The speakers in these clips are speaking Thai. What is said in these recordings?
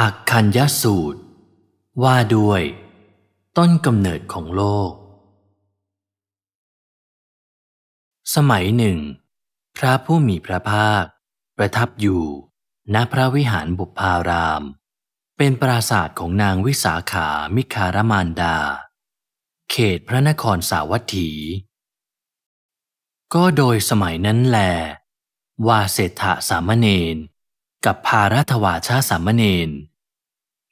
อักคัญยสูตร ว่าด้วย ต้นกำเนิดของโลก สมัยหนึ่ง พระผู้มีพระภาคประทับอยู่ณพระวิหารบุพาราม เป็นปราสาทของนางวิสาขา มิคารมานดา เขตพระนครสาวัตถี ก็โดยสมัยนั้นแล ว่าเศรษฐสามเณรกับพารัตวาชาสามเณร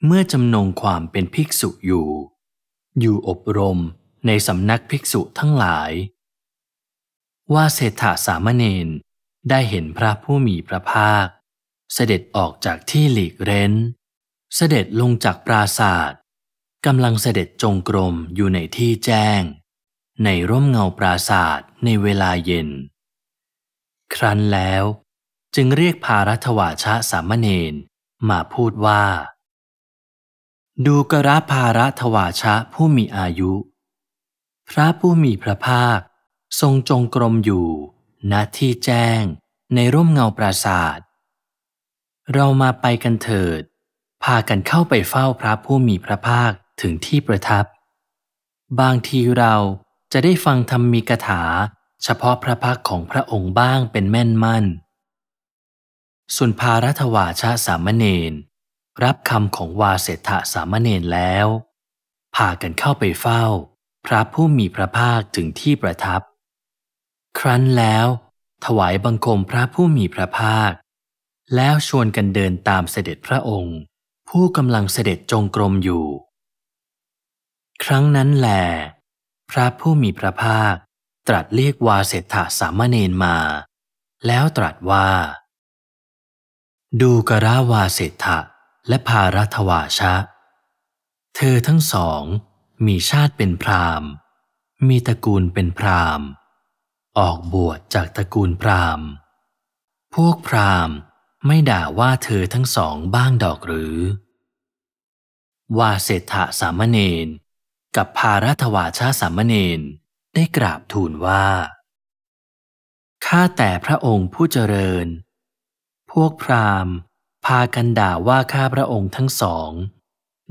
เมื่อจำนงความเป็นภิกษุอยู่ อยู่อบรมในสำนักภิกษุทั้งหลาย ว่าเศรษฐาสามเณรได้เห็นพระผู้มีพระภาค เสด็จออกจากที่หลีกเร้น เสด็จลงจากปราศาสตร์กำลังเสด็จจงกรมอยู่ในที่แจ้ง ในร่มเงาปราศาสตร์ในเวลาเย็น ครั้นแล้วจึงเรียกพารัตวาชะสามเณรมาพูดว่า ดูกระพารัตวาชะผู้มีอายุ พระผู้มีพระภาคทรงจงกรมอยู่ณที่แจ้งในร่มเงาปราศาสตร์เรามาไปกันเถิด พากันเข้าไปเฝ้าพระผู้มีพระภาคถึงที่ประทับ บางทีเราจะได้ฟังธรรมมีกถา เฉพาะพระพักของพระองค์บ้างเป็นแม่นมั่นส่วนพารัตวาชาสามเณรรับคำของวาเสถะสามเณรแล้วพากันเข้าไปเฝ้าพระผู้มีพระภาคถึงที่ประทับ ครั้นแล้ว ถวายบังคมพระผู้มีพระภาค แล้วชวนกันเดินตามเสด็จพระองค์ ผู้กำลังเสด็จจงกรมอยู่ ครั้งนั้นแหลพระผู้มีพระภาคตรัสเรียกวาเสถะสามเณรมา แล้วตรัสว่าดูกราวาเศรษฐะและพารัตวาชะ เธอทั้งสอง มีชาติเป็นพราหมณ์ มีตระกูลเป็นพราหมณ์ ออกบวชจากตระกูลพราหมณ์ พวกพราหมณ์ไม่ด่าว่าเธอทั้งสองบ้างดอกหรือ วาเศรษฐะสามเณรกับพารัตวาชะสามเณรได้กราบทูลว่า ข้าแต่พระองค์ผู้เจริญพวกพราหมณ์ พากันด่าว่าข้าพระองค์ทั้งสอง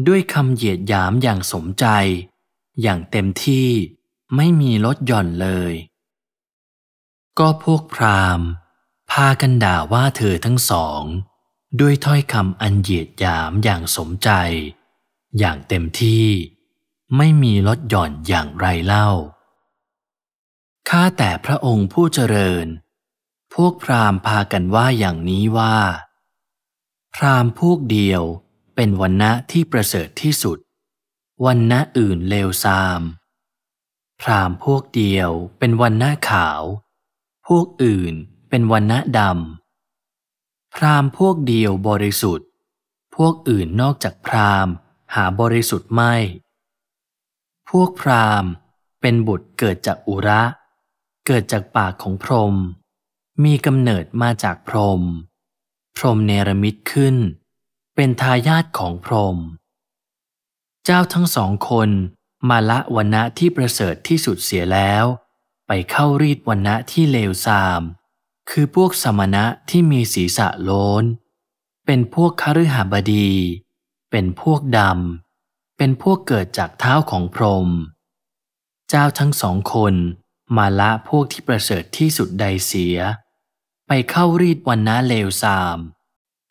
ด้วยคำเหยียดหยามอย่างสมใจ อย่างเต็มที่ไม่มีลดหย่อนเลย ก็พวกพราหมณ์ พากันด่าว่าเธอทั้งสอง ด้วยถ้อยคำอันเหยียดหยามอย่างสมใจ อย่างเต็มที่ไม่มีลดหย่อนอย่างไรเล่าข้าแต่พระองค์ผู้เจริญพวกพราหมณ์พากันว่าอย่างนี้ว่า พราหมณ์พวกเดียวเป็นวันณะที่ประเสริฐที่สุด วันณะอื่นเลวทราม พราหมณ์พวกเดียวเป็นวันณะขาว พวกอื่นเป็นวันณะดำ พราหมณ์พวกเดียวบริสุทธิ์ พวกอื่นนอกจากพราหมณ์หาบริสุทธิ์ไม่ พวกพราหมณ์เป็นบุตรเกิดจากอุระ เกิดจากปากของพรหมมีกำเนิดมาจากพรหมพรหมเนรมิตขึ้น เป็นทายาทของพรหมเจ้าทั้งสองคน มาละวันณะที่ประเสริฐที่สุดเสียแล้ว ไปเข้ารีดวันณะที่เลวทราม คือพวกสมณะที่มีศีรษะโลน เป็นพวกคฤหบดี เป็นพวกดำ เป็นพวกเกิดจากเท้าของพรหมเจ้าทั้งสองคนมาละพวกที่ประเสริฐที่สุดใดเสียไปเข้ารีดวันนะเลวสาม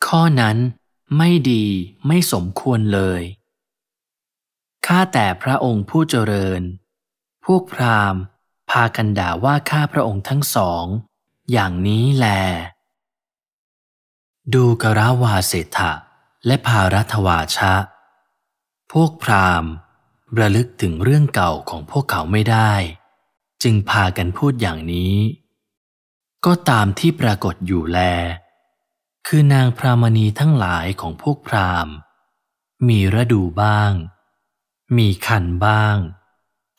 ข้อนั้นไม่ดีไม่สมควรเลยข้าแต่พระองค์ผู้เจริญ พวกพราหมณ์พากันด่าว่าข้าพระองค์ทั้งสอง อย่างนี้แล ดูกราวาเศรษฐะและพารัตวาชะ พวกพราหมณ์ระลึกถึงเรื่องเก่าของพวกเขาไม่ได้ จึงพากันพูดอย่างนี้ก็ตามที่ปรากฏอยู่แล คือนางพรามณีทั้งหลายของพวกพราหมณ์ มีระดูบ้าง มีคันบ้าง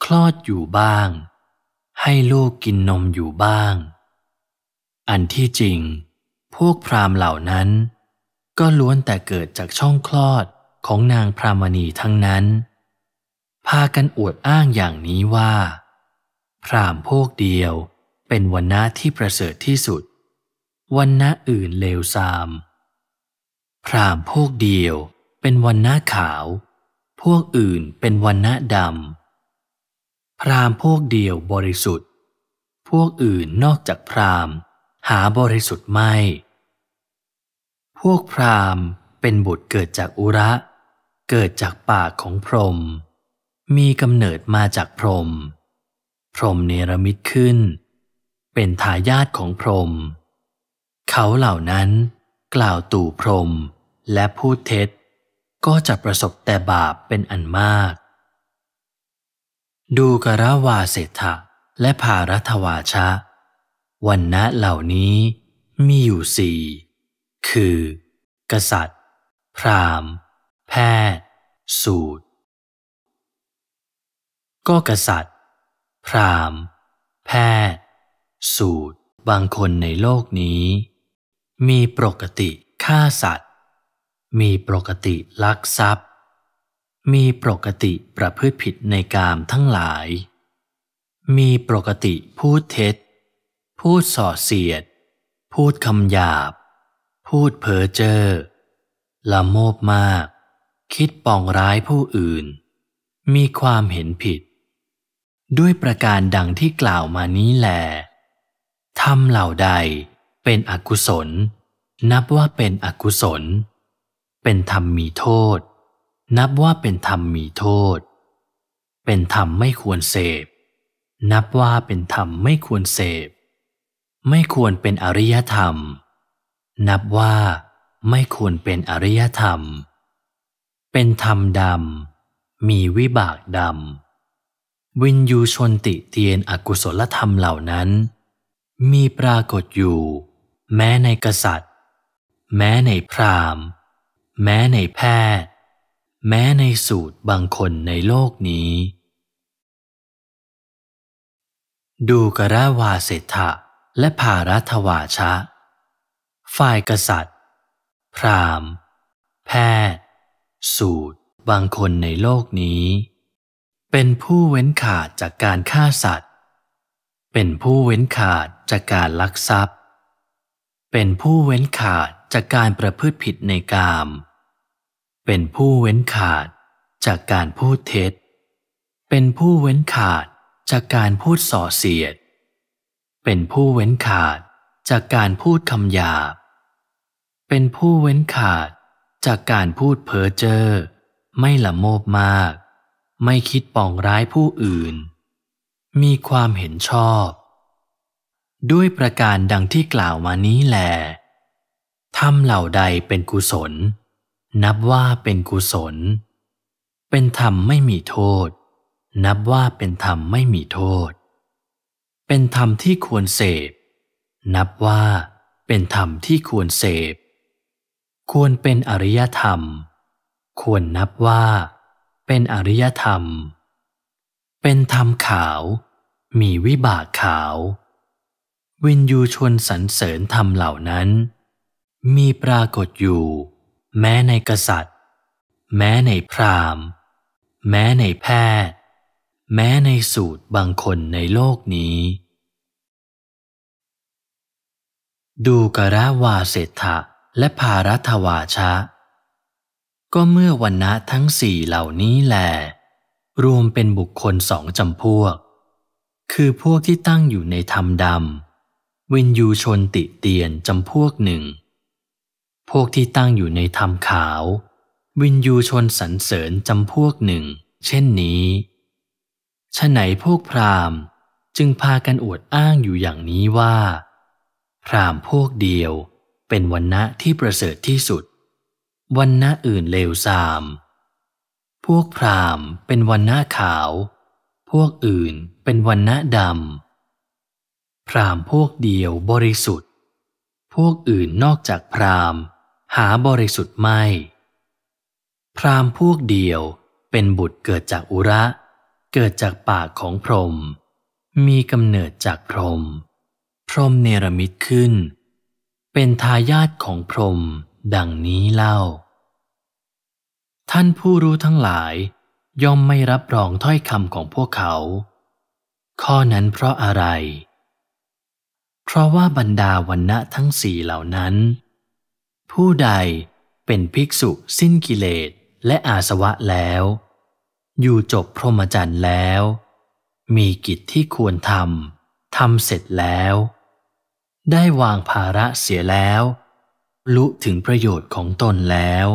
คลอดอยู่บ้าง ให้ลูกกินนมอยู่บ้าง อันที่จริง พวกพราหมณ์เหล่านั้น ก็ล้วนแต่เกิดจากช่องคลอดของนางพรามณีทั้งนั้น พากันอวดอ้างอย่างนี้ว่า พรามพวกเดียวเป็นวันนะที่ประเสริฐที่สุด วันนะอื่นเลวทราม พรามพวกเดียวเป็นวันนะขาว พวกอื่นเป็นวันนะดำ พรามพวกเดียวบริสุทธิ์ พวกอื่นนอกจากพรามหาบริสุทธิ์ไม่ พวกพรามเป็นบุตรเกิดจากอุระ เกิดจากปากของพรม มีกำเนิดมาจากพรม พรมเนรมิตขึ้นเป็นทายาทของพรหมเขาเหล่านั้นกล่าวตู่พรหมและพูดเท็จ ก็จะประสบแต่บาปเป็นอันมาก ดูกระวาเศรษฐะและภารัตวาชะ วันนะเหล่านี้มีอยู่สี่ คือ กษัตริย์ พรามแพทย์ สูตรก็กษัตริย์ พรามแพทย์สูตรบางคนในโลกนี้ มีปกติฆ่าสัตว์ มีปกติลักทรัพย์ มีปกติประพฤติผิดในกามทั้งหลาย มีปกติพูดเท็จ พูดส่อเสียด พูดคำหยาบ พูดเพ้อเจ้อละโมบมาก คิดปองร้ายผู้อื่น มีความเห็นผิด ด้วยประการดังที่กล่าวมานี้แหละทำเหล่าใดเป็นอกุศล นับว่าเป็นอกุศล เป็นธรรมมีโทษ นับว่าเป็นธรรมมีโทษ เป็นธรรมไม่ควรเสพ นับว่าเป็นธรรมไม่ควรเสพไม่ควรเป็นอริยธรรม นับว่าไม่ควรเป็นอริยธรรม เป็นธรรมดำ มีวิบากดำ วินยูชนติเตียนอกุศลธรรมเหล่านั้นมีปรากฏอยู่ แม้ในกษัตริย์ แม้ในพราหมณ์ แม้ในแพทย์แม้ในสูตรบางคนในโลกนี้ ดูกระวาเศรษฐะและภารัตวาชะ ฝ่ายกษัตริย์ พราหมณ์ แพทย์สูตรบางคนในโลกนี้ เป็นผู้เว้นขาดจากการฆ่าสัตว์ เป็นผู้เว้นขาดจากการลักทรัพย์ เป็นผู้เว้นขาดจากการประพฤติผิดในกามเป็นผู้เว้นขาดจากการพูดเท็จ เป็นผู้เว้นขาดจากการพูดส่อเสียด เป็นผู้เว้นขาดจากการพูดคำหยาบ เป็นผู้เว้นขาดจากการพูดเพ้อเจ้อ ไม่ละโมบมาก ไม่คิดปองร้ายผู้อื่น มีความเห็นชอบด้วยประการดังที่กล่าวมานี้แหลทำเหล่าใดเป็นกุศล นับว่าเป็นกุศล เป็นธรรมไม่มีโทษ นับว่าเป็นธรรมไม่มีโทษ เป็นธรรมที่ควรเสพนับว่าเป็นธรรมที่ควรเสพ ควรเป็นอริยธรรม ควรนับว่าเป็นอริยธรรม เป็นธรรมขาว มีวิบากขาววินยูชนสรรเสริญธรรมเหล่านั้น มีปรากฏอยู่ แม้ในกษัตริย์ แม้ในพราหมณ์ แม้ในแพทย์แม้ในสูตรบางคนในโลกนี้ ดูกระวาเศรษฐะและภารัตวาชะ ก็เมื่อวันนะทั้งสี่เหล่านี้แหลรวมเป็นบุคคลสองจำพวก คือพวกที่ตั้งอยู่ในธรรมดำวินยูชนติเตียนจำพวกหนึ่ง พวกที่ตั้งอยู่ในธรรมขาว วินยูชนสรรเสริญจำพวกหนึ่ง เช่นนี้ฉะไหนพวกพราหมณ์จึงพากันอวดอ้างอยู่อย่างนี้ว่า พราหมณ์พวกเดียวเป็นวันณะที่ประเสริฐที่สุด วันณะอื่นเลวทราม พวกพราหมณ์เป็นวันณะขาว พวกอื่นเป็นวันณะดำพรามพวกเดียวบริสุทธิ์ พวกอื่นนอกจากพรามหาบริสุทธิ์ไม่ พรามพวกเดียวเป็นบุตรเกิดจากอุระ เกิดจากปากของพรหม มีกำเนิดจากพรหม พรหมเนรมิตขึ้น เป็นทายาทของพรหมดังนี้เล่า ท่านผู้รู้ทั้งหลายย่อมไม่รับรองถ้อยคำของพวกเขา ข้อนั้นเพราะอะไรเพราะว่าบรรดาวันณะทั้งสี่เหล่านั้น ผู้ใดเป็นภิกษุสิ้นกิเลสและอาสวะแล้ว อยู่จบพรหมจรรย์แล้ว มีกิจที่ควรทำทำเสร็จแล้ว ได้วางภาระเสียแล้วลุถึงประโยชน์ของตนแล้ว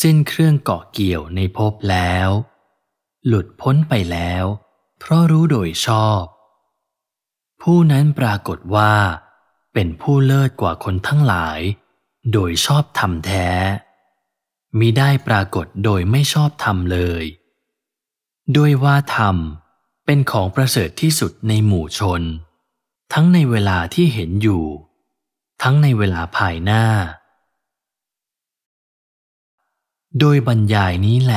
สิ้นเครื่องเกาะเกี่ยวในภพแล้ว หลุดพ้นไปแล้ว เพราะรู้โดยชอบผู้นั้นปรากฏว่า เป็นผู้เลิศกว่าคนทั้งหลาย โดยชอบทำแท้มิได้ปรากฏโดยไม่ชอบทำเลย ด้วยว่าธรรมเป็นของประเสริฐที่สุดในหมู่ชน ทั้งในเวลาที่เห็นอยู่ ทั้งในเวลาภายหน้า โดยบรรยายนี้แหล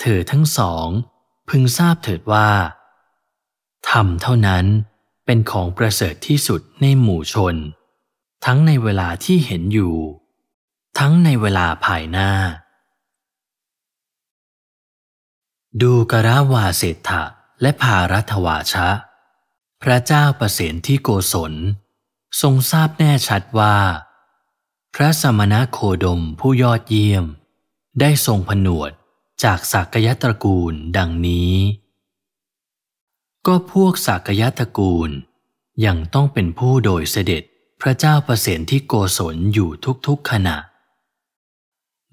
เธอทั้งสอง พึงทราบเถิดว่าธรรมเท่านั้นเป็นของประเสริฐที่สุดในหมู่ชน ทั้งในเวลาที่เห็นอยู่ ทั้งในเวลาภายหน้า ดูกราวาเศรษฐะและภารัตวาชะ พระเจ้าประเสิที่โกศล ทรงทราบแน่ชัดว่า พระสมณโคดมผู้ยอดเยี่ยม ได้ทรงผนวดจากสักยตระกูลดังนี้ก็พวกสากยะตระกูลยังต้องเป็นผู้โดยเสด็จพระเจ้าประเสนที่โกศลอยู่ทุกๆขณะ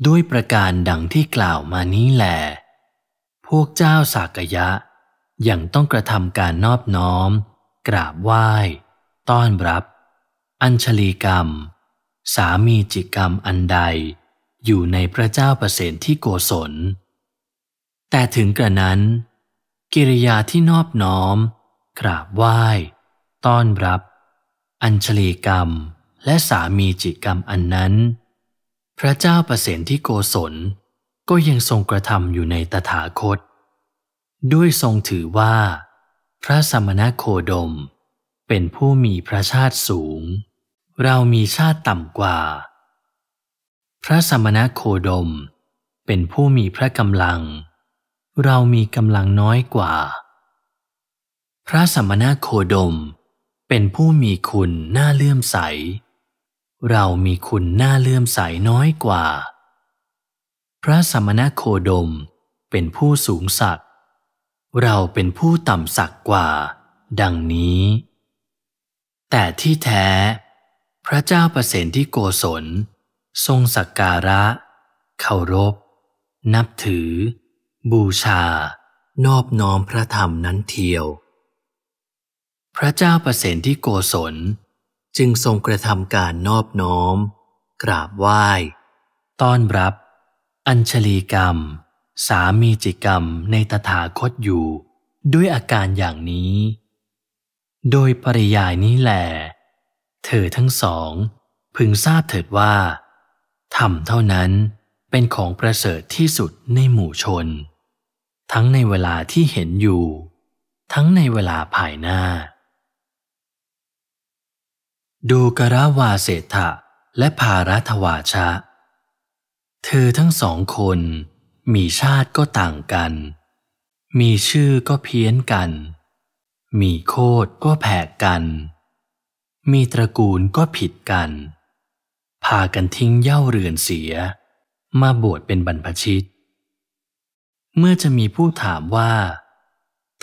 ด้วยประการดังที่กล่าวมานี้แหลพวกเจ้าสากยะยังต้องกระทำการนอบน้อม กราบไหว้ ต้อนรับ อัญชลีกรรม สามีจิกรรมอันใด อยู่ในพระเจ้าประเสนที่โกศล แต่ถึงกระนั้นกิริยาที่นอบน้อม กราบไหว้ต้อนรับ อัญชลีกรรมและสามีจิกรรมอันนั้น พระเจ้าประเสิที่โกศลก็ยังทรงกระทำอยู่ในตถาคต ด้วยทรงถือว่า พระสมณโคดม เป็นผู้มีพระชาติสูง เรามีชาติต่ำกว่า พระสมณโคดมเป็นผู้มีพระกำลังเรามีกำลังน้อยกว่า พระสัมมณโคดมเป็นผู้มีคุณน่าเลื่อมใส เรามีคุณน่าเลื่อมใสน้อยกว่า พระสัมมณโคดมเป็นผู้สูงสักเราเป็นผู้ต่ำสักกว่า ดังนี้ แต่ที่แท้ พระเจ้าประเสนที่โกศล ทรงสักการะเคารพ นับถือบูชา นอบน้อมพระธรรมนั้นเทียว พระเจ้าประเสนที่โกศล จึงทรงกระทำการนอบน้อม กราบไหว้ ต้อนรับ อัญชลีกรรม สามีจิกรรมในตถาคตอยู่ ด้วยอาการอย่างนี้ โดยปริยายนี้แหลเธอทั้งสอง พึงทราบเถิดว่า ธรรมเท่านั้นเป็นของประเสริฐที่สุดในหมู่ชนทั้งในเวลาที่เห็นอยู่ ทั้งในเวลาภายหน้า ดูกระวาเศรษฐะและภารัตวาชะเธอทั้งสองคนมีชาติก็ต่างกัน มีชื่อก็เพี้ยนกัน มีโคดก็แผกกัน มีตระกูลก็ผิดกัน พากันทิ้งเย่าเรือนเสีย มาบวชเป็นบรรพชิตเมื่อจะมีผู้ถามว่า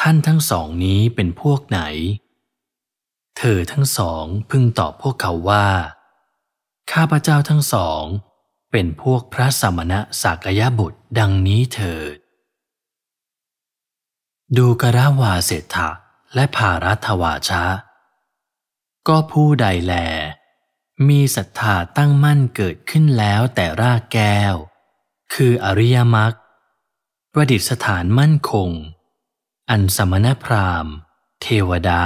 ท่านทั้งสองนี้เป็นพวกไหน เธอทั้งสองพึงตอบพวกเขาว่า ข้าพเจ้าทั้งสองเป็นพวกพระสมณะสากยบุตรดังนี้เถิดดูกราวาเศรษฐะและภารัตวาชะ ก็ผู้ใดแล มีศรัทธาตั้งมั่นเกิดขึ้นแล้วแต่รากแก้ว คืออริยมรรคประดิษฐานมั่นคง อันสมณพราหมณ์ เทวดา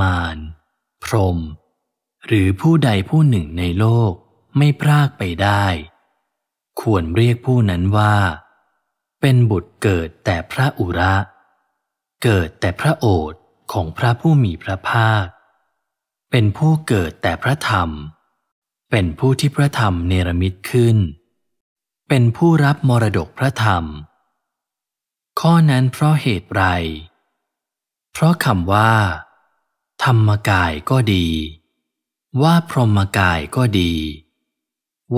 มารพรหมหรือผู้ใดผู้หนึ่งในโลกไม่พรากไปได้ ควรเรียกผู้นั้นว่า เป็นบุตรเกิดแต่พระอุระ เกิดแต่พระโอษของพระผู้มีพระภาค เป็นผู้เกิดแต่พระธรรม เป็นผู้ที่พระธรรมเนรมิตขึ้น เป็นผู้รับมรดกพระธรรมข้อนั้นเพราะเหตุไร เพราะคำว่า ธรรมกายก็ดี ว่าพรหมกายก็ดี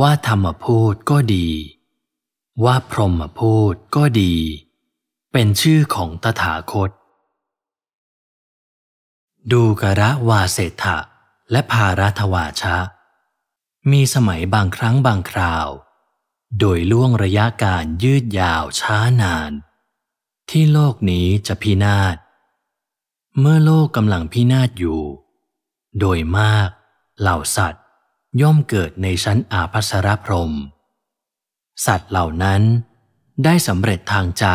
ว่าธรรมพูดก็ดี ว่าพรหมพูด ก็ดี เป็นชื่อของตถาคต ดูกระวาเศษฐะและภารัตวาชะ มีสมัยบางครั้งบางคราว โดยล่วงระยะการยืดยาวช้านานที่โลกนี้จะพินาศ เมื่อโลกกำลังพินาศอยู่ โดยมาก เหล่าสัตว์ย่อมเกิดในชั้นอาภัสรพรม สัตว์เหล่านั้นได้สำเร็จทางใจ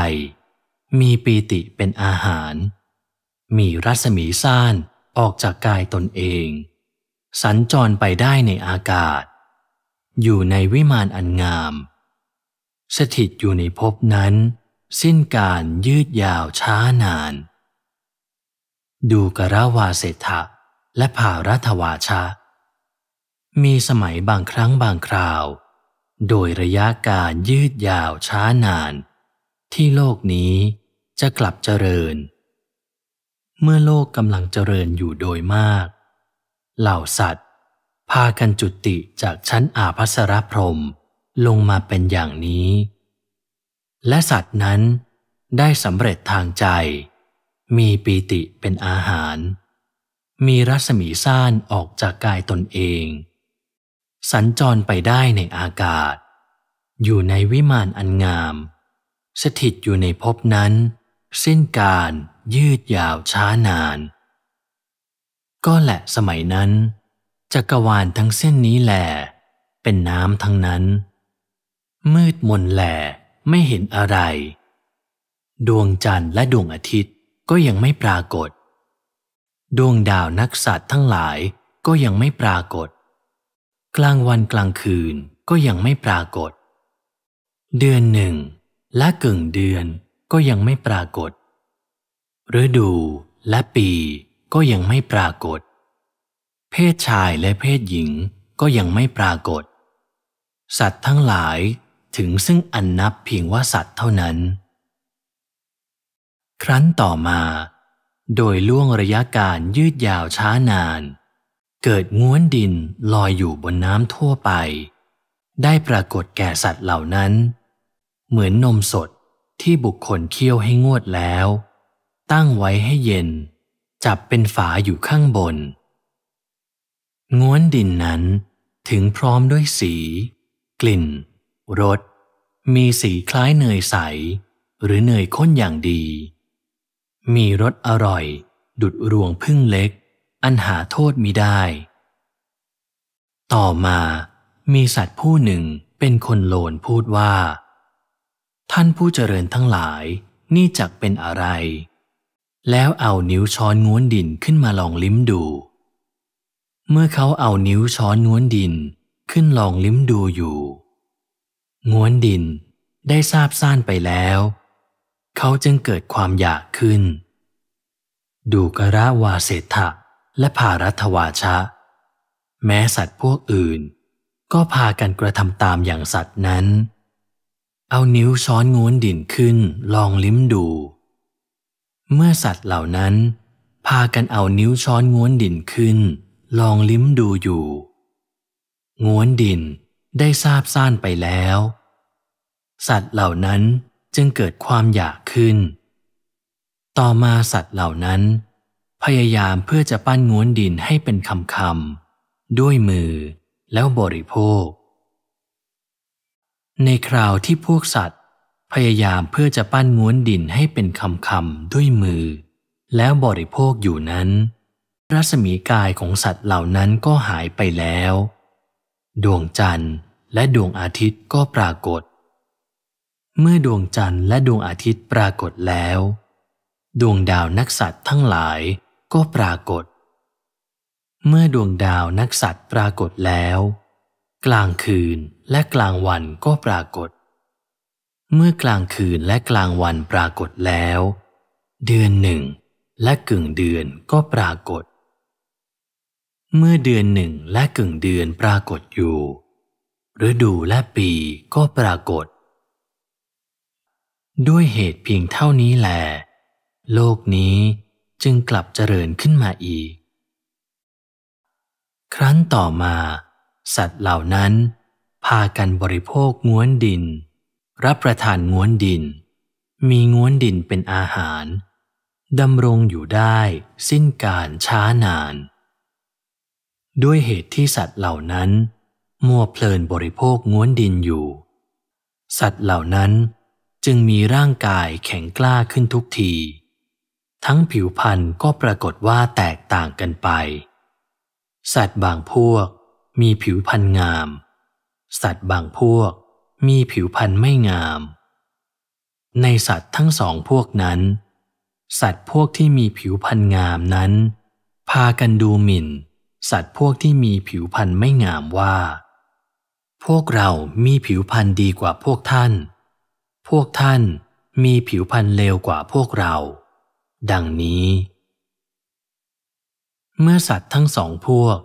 มีปีติเป็นอาหาร มีรัศมีซ่านออกจากกายตนเอง สัญจรไปได้ในอากาศ อยู่ในวิมานอันงาม สถิตอยู่ในภพนั้นสิ้นการยืดยาวช้านาน ดูกระวาเศรษฐะและภารัตวาชะ มีสมัยบางครั้งบางคราว โดยระยะการยืดยาวช้านาน ที่โลกนี้จะกลับเจริญ เมื่อโลกกำลังเจริญอยู่โดยมาก เหล่าสัตว์ พากันจุติจากชั้นอาภัสรพรมลงมาเป็นอย่างนี้และสัตว์นั้นได้สำเร็จทางใจ มีปีติเป็นอาหาร มีรัศมีซ่านออกจากกายตนเอง สัญจรไปได้ในอากาศ อยู่ในวิมานอันงาม สถิตอยู่ในภพนั้น สิ้นการยืดยาวช้านาน ก็แหละสมัยนั้นจักรวาลทั้งเส้นนี้แหลเป็นน้ำทั้งนั้น มืดมนแหลไม่เห็นอะไร ดวงจันทร์และดวงอาทิตย์ก็ยังไม่ปรากฏ ดวงดาวนักสัตว์ทั้งหลายก็ยังไม่ปรากฏ กลางวันกลางคืนก็ยังไม่ปรากฏ เดือนหนึ่ง และกึ่งเดือนก็ยังไม่ปรากฏฤดูและปีก็ยังไม่ปรากฏ เพศชายและเพศหญิงก็ยังไม่ปรากฏ สัตว์ทั้งหลายถึงซึ่งอันนับเพียงว่าสัตว์เท่านั้น ครั้นต่อมา โดยล่วงระยะการยืดยาวช้านาน เกิดง้วนดินลอยอยู่บนน้ำทั่วไป ได้ปรากฏแก่สัตว์เหล่านั้น เหมือนนมสดที่บุคคลเคี่ยวให้งวดแล้ว ตั้งไว้ให้เย็น จับเป็นฝาอยู่ข้างบน ง้วนดินนั้นถึงพร้อมด้วยสี กลิ่นรสมีสีคล้ายเนยใสหรือเนยข้นอย่างดี มีรสอร่อย ดุดรวงพึ่งเล็กอันหาโทษมิได้ ต่อมามีสัตว์ผู้หนึ่งเป็นคนโลนพูดว่า ท่านผู้เจริญทั้งหลายนี่จักเป็นอะไร แล้วเอานิ้วช้อนง้วนดินขึ้นมาลองลิ้มดู เมื่อเขาเอานิ้วช้อนง้วนดินขึ้นลองลิ้มดูอยู่ง้วนดินได้ทราบซ่านไปแล้ว เขาจึงเกิดความอยากขึ้น ดูกระวาเศษฐะและภารัตวาชะ แม้สัตว์พวกอื่น ก็พากันกระทำตามอย่างสัตว์นั้น เอานิ้วช้อนง้วนดินขึ้นลองลิ้มดู เมื่อสัตว์เหล่านั้น พากันเอานิ้วช้อนง้วนดินขึ้น ลองลิ้มดูอยู่ ง้วนดินได้ทราบซ่านไปแล้ว สัตว์เหล่านั้นจึงเกิดความอยากขึ้น ต่อมาสัตว์เหล่านั้น พยายามเพื่อจะปั้นง้วนดินให้เป็นคำคำด้วยมือ แล้วบริโภค ในคราวที่พวกสัตว์ พยายามเพื่อจะปั้นง้วนดินให้เป็นคำคำด้วยมือ แล้วบริโภคอยู่นั้น รัศมีกายของสัตว์เหล่านั้นก็หายไปแล้วดวงจันทร์และดวงอาทิตย์ก็ปรากฏ เมื่อดวงจันทร์และดวงอาทิตย์ปรากฏแล้ว ดวงดาวนักสัตว์ทั้งหลายก็ปรากฏ เมื่อดวงดาวนักสัตว์ปรากฏแล้ว กลางคืนและกลางวันก็ปรากฏ เมื่อกลางคืนและกลางวันปรากฏแล้ว เดือนหนึ่งและกึ่งเดือนก็ปรากฏเมื่อเดือนหนึ่งและกึ่งเดือนปรากฏอยู่ ฤดูและปีก็ปรากฏ ด้วยเหตุเพียงเท่านี้แหลโลกนี้จึงกลับเจริญขึ้นมาอีก ครั้นต่อมา สัตว์เหล่านั้น พากันบริโภคง้วนดิน รับประทานง้วนดิน มีง้วนดินเป็นอาหารดำรงอยู่ได้สิ้นการช้านานด้วยเหตุที่สัตว์เหล่านั้น มัวเพลินบริโภคง้วนดินอยู่ สัตว์เหล่านั้นจึงมีร่างกายแข็งกล้าขึ้นทุกที ทั้งผิวพรรณก็ปรากฏว่าแตกต่างกันไป สัตว์บางพวกมีผิวพรรณงาม สัตว์บางพวกมีผิวพรรณไม่งาม ในสัตว์ทั้งสองพวกนั้น สัตว์พวกที่มีผิวพรรณงามนั้น พากันดูหมิ่นสัตว์พวกที่มีผิวพรรณไม่งามว่า พวกเรามีผิวพรรณดีกว่าพวกท่าน พวกท่านมีผิวพรรณเลวกว่าพวกเรา ดังนี้ เมื่อสัตว์ทั้งสองพวก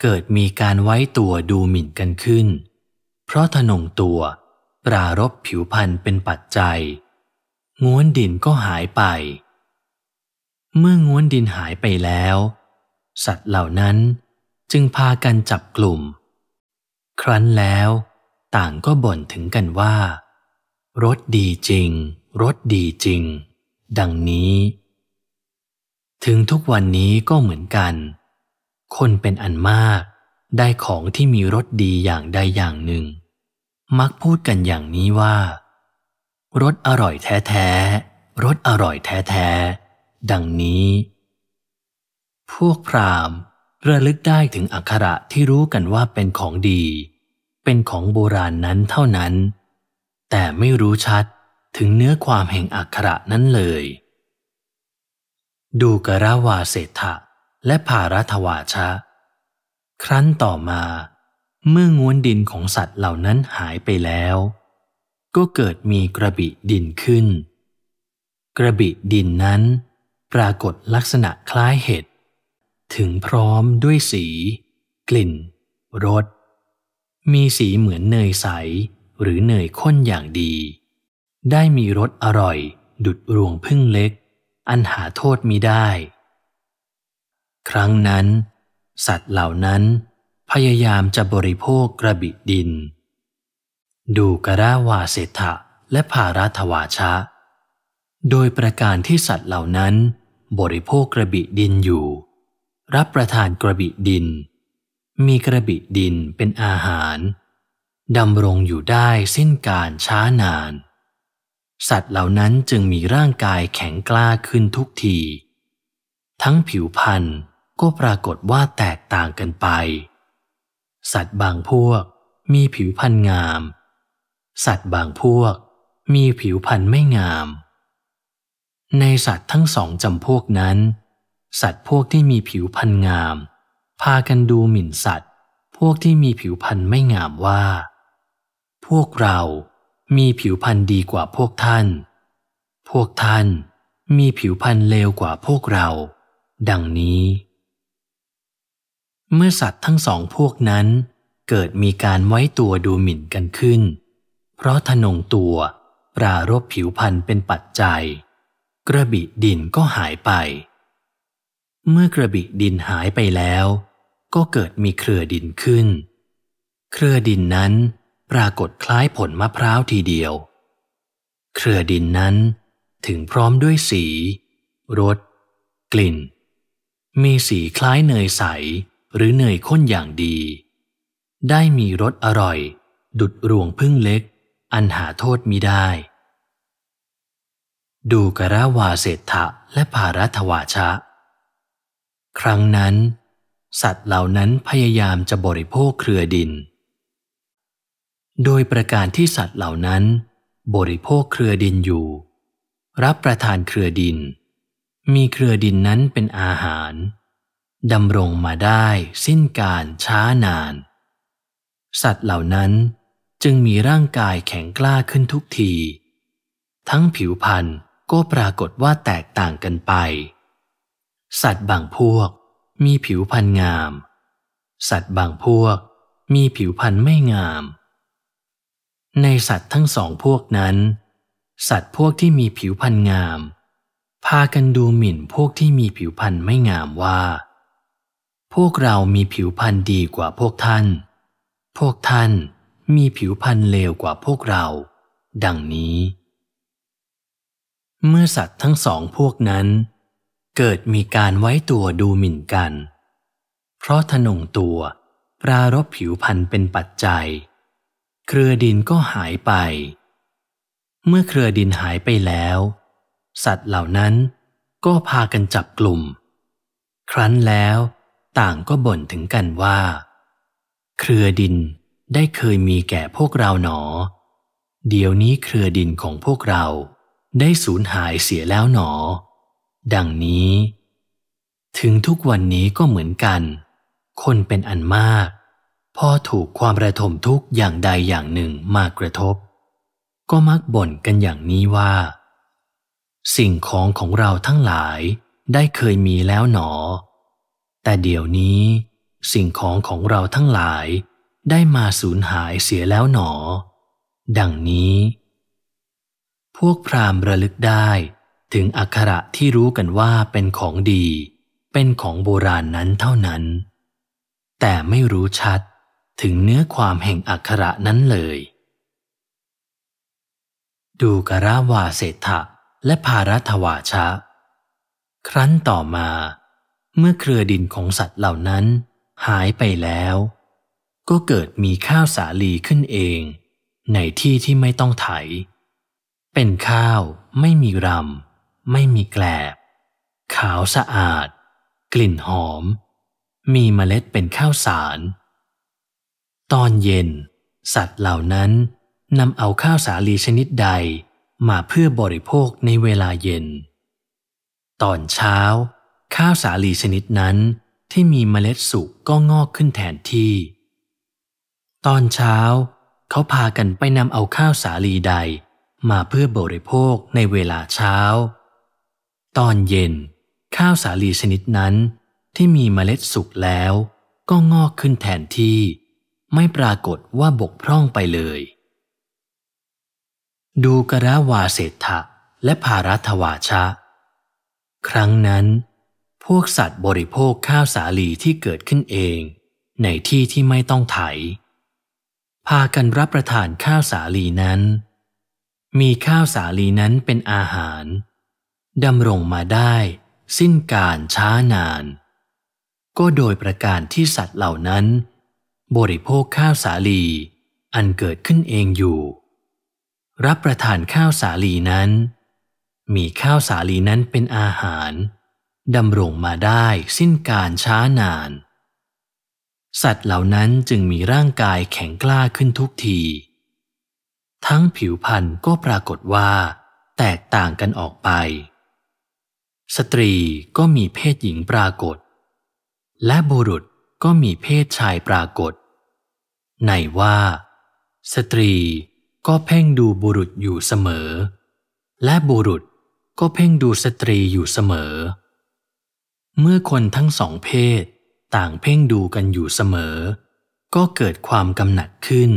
เกิดมีการไว้ตัวดูหมิ่นกันขึ้น เพราะทนงตัว ปรารบผิวพรรณเป็นปัจจัย ง้วนดินก็หายไป เมื่อง้วนดินหายไปแล้วสัตว์เหล่านั้นจึงพากันจับกลุ่ม ครั้นแล้วต่างก็บ่นถึงกันว่ารสดีจริงรสดีจริง ดังนี้ ถึงทุกวันนี้ก็เหมือนกัน คนเป็นอันมากได้ของที่มีรสดีอย่างใดอย่างหนึ่ง มักพูดกันอย่างนี้ว่ารสอร่อยแท้ ๆรสอร่อยแท้ ๆ ดังนี้พวกพราหมณ์ระลึกได้ถึงอักขระที่รู้กันว่าเป็นของดี เป็นของโบราณนั้นเท่านั้น แต่ไม่รู้ชัดถึงเนื้อความแห่งอักขระนั้นเลย ดูกระวาเศษฐะและภารัตวาชะ ครั้นต่อมา เมื่องวนดินของสัตว์เหล่านั้นหายไปแล้ว ก็เกิดมีกระบิดินขึ้น กระบิดินนั้น ปรากฏลักษณะคล้ายเห็ดถึงพร้อมด้วยสีกลิ่น รส มีสีเหมือนเนยใสหรือเนยข้นอย่างดี ได้มีรสอร่อยดุดรวงพึ่งเล็ก อันหาโทษมิได้ ครั้งนั้นสัตว์เหล่านั้นพยายามจะบริโภคกระบิดิน ดูกระวาเศถะและภารัตวาชะ โดยประการที่สัตว์เหล่านั้น บริโภคกระบิดินอยู่รับประทานกระบิดิน มีกระบิดินเป็นอาหาร ดำรงอยู่ได้สิ้นการช้านาน สัตว์เหล่านั้นจึงมีร่างกายแข็งกล้าขึ้นทุกที ทั้งผิวพันธุ์ก็ปรากฏว่าแตกต่างกันไป สัตว์บางพวกมีผิวพันธุ์งาม สัตว์บางพวก มีผิวพันธุ์ไม่งาม ในสัตว์ทั้งสองจำพวกนั้นสัตว์พวกที่มีผิวพรรณงาม พากันดูหมิ่นสัตว์ พวกที่มีผิวพรรณไม่งามว่า พวกเรามีผิวพรรณดีกว่าพวกท่าน พวกท่านมีผิวพรรณเลวกว่าพวกเรา ดังนี้ เมื่อสัตว์ทั้งสองพวกนั้น เกิดมีการไว้ตัวดูหมิ่นกันขึ้น เพราะทนงตัวปรารบผิวพรรณเป็นปัจจัย กระบิดินก็หายไปเมื่อกระบิดินหายไปแล้ว ก็เกิดมีเครือดินขึ้น เครือดินนั้นปรากฏคล้ายผลมะพร้าวทีเดียว เครือดินนั้นถึงพร้อมด้วยสีรสกลิ่น มีสีคล้ายเนยใส หรือเนยข้นอย่างดี ได้มีรสอร่อย ดุดรวงพึ่งเล็ก อันหาโทษมิได้ ดูกระวาเศรษฐะและภารัตวาชะครั้งนั้น สัตว์เหล่านั้นพยายามจะบริโภคเครือดิน โดยประการที่สัตว์เหล่านั้น บริโภคเครือดินอยู่ รับประทานเครือดิน มีเครือดินนั้นเป็นอาหารดำรงมาได้สิ้นการช้านาน สัตว์เหล่านั้นจึงมีร่างกายแข็งกล้าขึ้นทุกที ทั้งผิวพรรณก็ปรากฏว่าแตกต่างกันไปสัตว์บางพวกมีผิวพรรณงาม สัตว์บางพวกมีผิวพรรณไม่งาม ในสัตว์ทั้งสองพวกนั้น สัตว์พวกที่มีผิวพรรณงามพากันดูหมิ่นพวกที่มีผิวพรรณไม่งามว่า พวกเรามีผิวพรรณดีกว่าพวกท่าน พวกท่านมีผิวพรรณเลวกว่าพวกเรา ดังนี้ เมื่อสัตว์ทั้งสองพวกนั้นเกิดมีการไว้ตัวดูหมิ่นกัน เพราะทนงตัวปรารบผิวพันเป็นปัจจัย เครือดินก็หายไป เมื่อเครือดินหายไปแล้ว สัตว์เหล่านั้นก็พากันจับกลุ่ม ครั้นแล้วต่างก็บ่นถึงกันว่า เครือดินได้เคยมีแก่พวกเราหนอ เดี๋ยวนี้เครือดินของพวกเราได้สูญหายเสียแล้วหนอดังนี้ ถึงทุกวันนี้ก็เหมือนกัน คนเป็นอันมากพอถูกความระทมทุกอย่างใดอย่างหนึ่งมากระทบ ก็มักบ่นกันอย่างนี้ว่า สิ่งของของเราทั้งหลายได้เคยมีแล้วหนอ แต่เดี๋ยวนี้ สิ่งของของเราทั้งหลายได้มาสูญหายเสียแล้วหนอ ดังนี้ พวกพรามระลึกได้ถึงอักขระที่รู้กันว่าเป็นของดี เป็นของโบราณนั้นเท่านั้น แต่ไม่รู้ชัดถึงเนื้อความแห่งอักขระนั้นเลย ดูกราวาเศรษฐะและภารัตวาชะ ครั้นต่อมา เมื่อเครือดินของสัตว์เหล่านั้น หายไปแล้ว ก็เกิดมีข้าวสาลีขึ้นเอง ในที่ที่ไม่ต้องไถ เป็นข้าวไม่มีรำไม่มีแกลบขาวสะอาด กลิ่นหอม มีเมล็ดเป็นข้าวสาร ตอนเย็น สัตว์เหล่านั้นนำเอาข้าวสาลีชนิดใดมาเพื่อบริโภคในเวลาเย็น ตอนเช้า ข้าวสาลีชนิดนั้นที่มีเมล็ดสุกก็งอกขึ้นแทนที่ ตอนเช้า เขาพากันไปนำเอาข้าวสาลีใดมาเพื่อบริโภคในเวลาเช้าตอนเย็นข้าวสาลีชนิดนั้นที่มีเมล็ดสุกแล้ว ก็งอกขึ้นแทนที่ ไม่ปรากฏว่าบกพร่องไปเลย ดูกระวาเศรษฐะและภารัตวาชะ ครั้งนั้น พวกสัตว์บริโภคข้าวสาลีที่เกิดขึ้นเอง ในที่ที่ไม่ต้องไถ พากันรับประทานข้าวสาลีนั้น มีข้าวสาลีนั้นเป็นอาหารดำรงมาได้ สิ้นการช้านาน ก็โดยประการที่สัตว์เหล่านั้น บริโภคข้าวสาลี อันเกิดขึ้นเองอยู่ รับประทานข้าวสาลีนั้น มีข้าวสาลีนั้นเป็นอาหารดำรงมาได้สิ้นการช้านาน สัตว์เหล่านั้นจึงมีร่างกายแข็งกล้าขึ้นทุกที ทั้งผิวพรรณก็ปรากฏว่า แตกต่างกันออกไปสตรีก็มีเพศหญิงปรากฏ และบุรุษก็มีเพศชายปรากฏ ในว่า สตรีก็เพ่งดูบุรุษอยู่เสมอ และบุรุษก็เพ่งดูสตรีอยู่เสมอ เมื่อคนทั้งสองเพศต่างเพ่งดูกันอยู่เสมอ ก็เกิดความกำหนัดขึ้น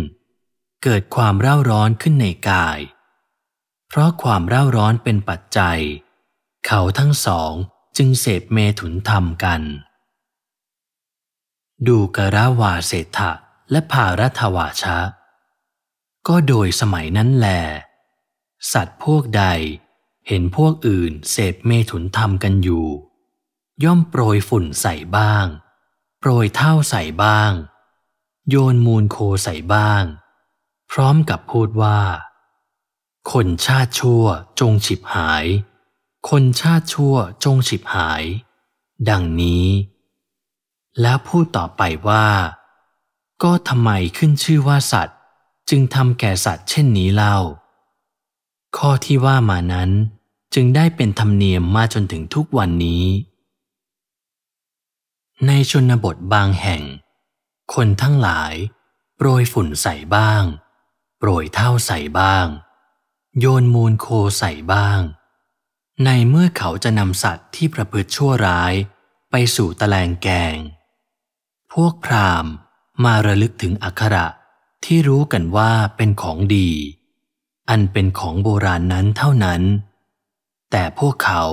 เกิดความเร่าร้อนขึ้นในกาย เพราะความเร่าร้อนเป็นปัจจัยเขาทั้งสองจึงเสพเมถุนธรรมกัน ดูกระวาเศรษฐะและภารัตวาชะ ก็โดยสมัยนั้นแล สัตว์พวกใด เห็นพวกอื่นเสพเมถุนธรรมกันอยู่ ย่อมโปรยฝุ่นใส่บ้าง โปรยเท่าใส่บ้าง โยนมูลโคใส่บ้าง พร้อมกับพูดว่า คนชาติชั่วจงฉิบหายคนชาติชั่วจงฉิบหาย ดังนี้ แล้วพูดต่อไปว่า ก็ทำไมขึ้นชื่อว่าสัตว์ จึงทำแก่สัตว์เช่นนี้เล่าข้อที่ว่ามานั้น จึงได้เป็นธรรมเนียมมาจนถึงทุกวันนี้ ในชนบทบางแห่ง คนทั้งหลาย โปรยฝุ่นใส่บ้าง โปรยเท่าใส่บ้าง โยนมูลโคใส่บ้างในเมื่อเขาจะนำสัตว์ที่ประพฤติชั่วร้ายไปสู่ตะแลงแกง พวกพราหมณ์มาระลึกถึงอักขระ ที่รู้กันว่าเป็นของดี อันเป็นของโบราณนั้นเท่านั้น แต่พวกเขา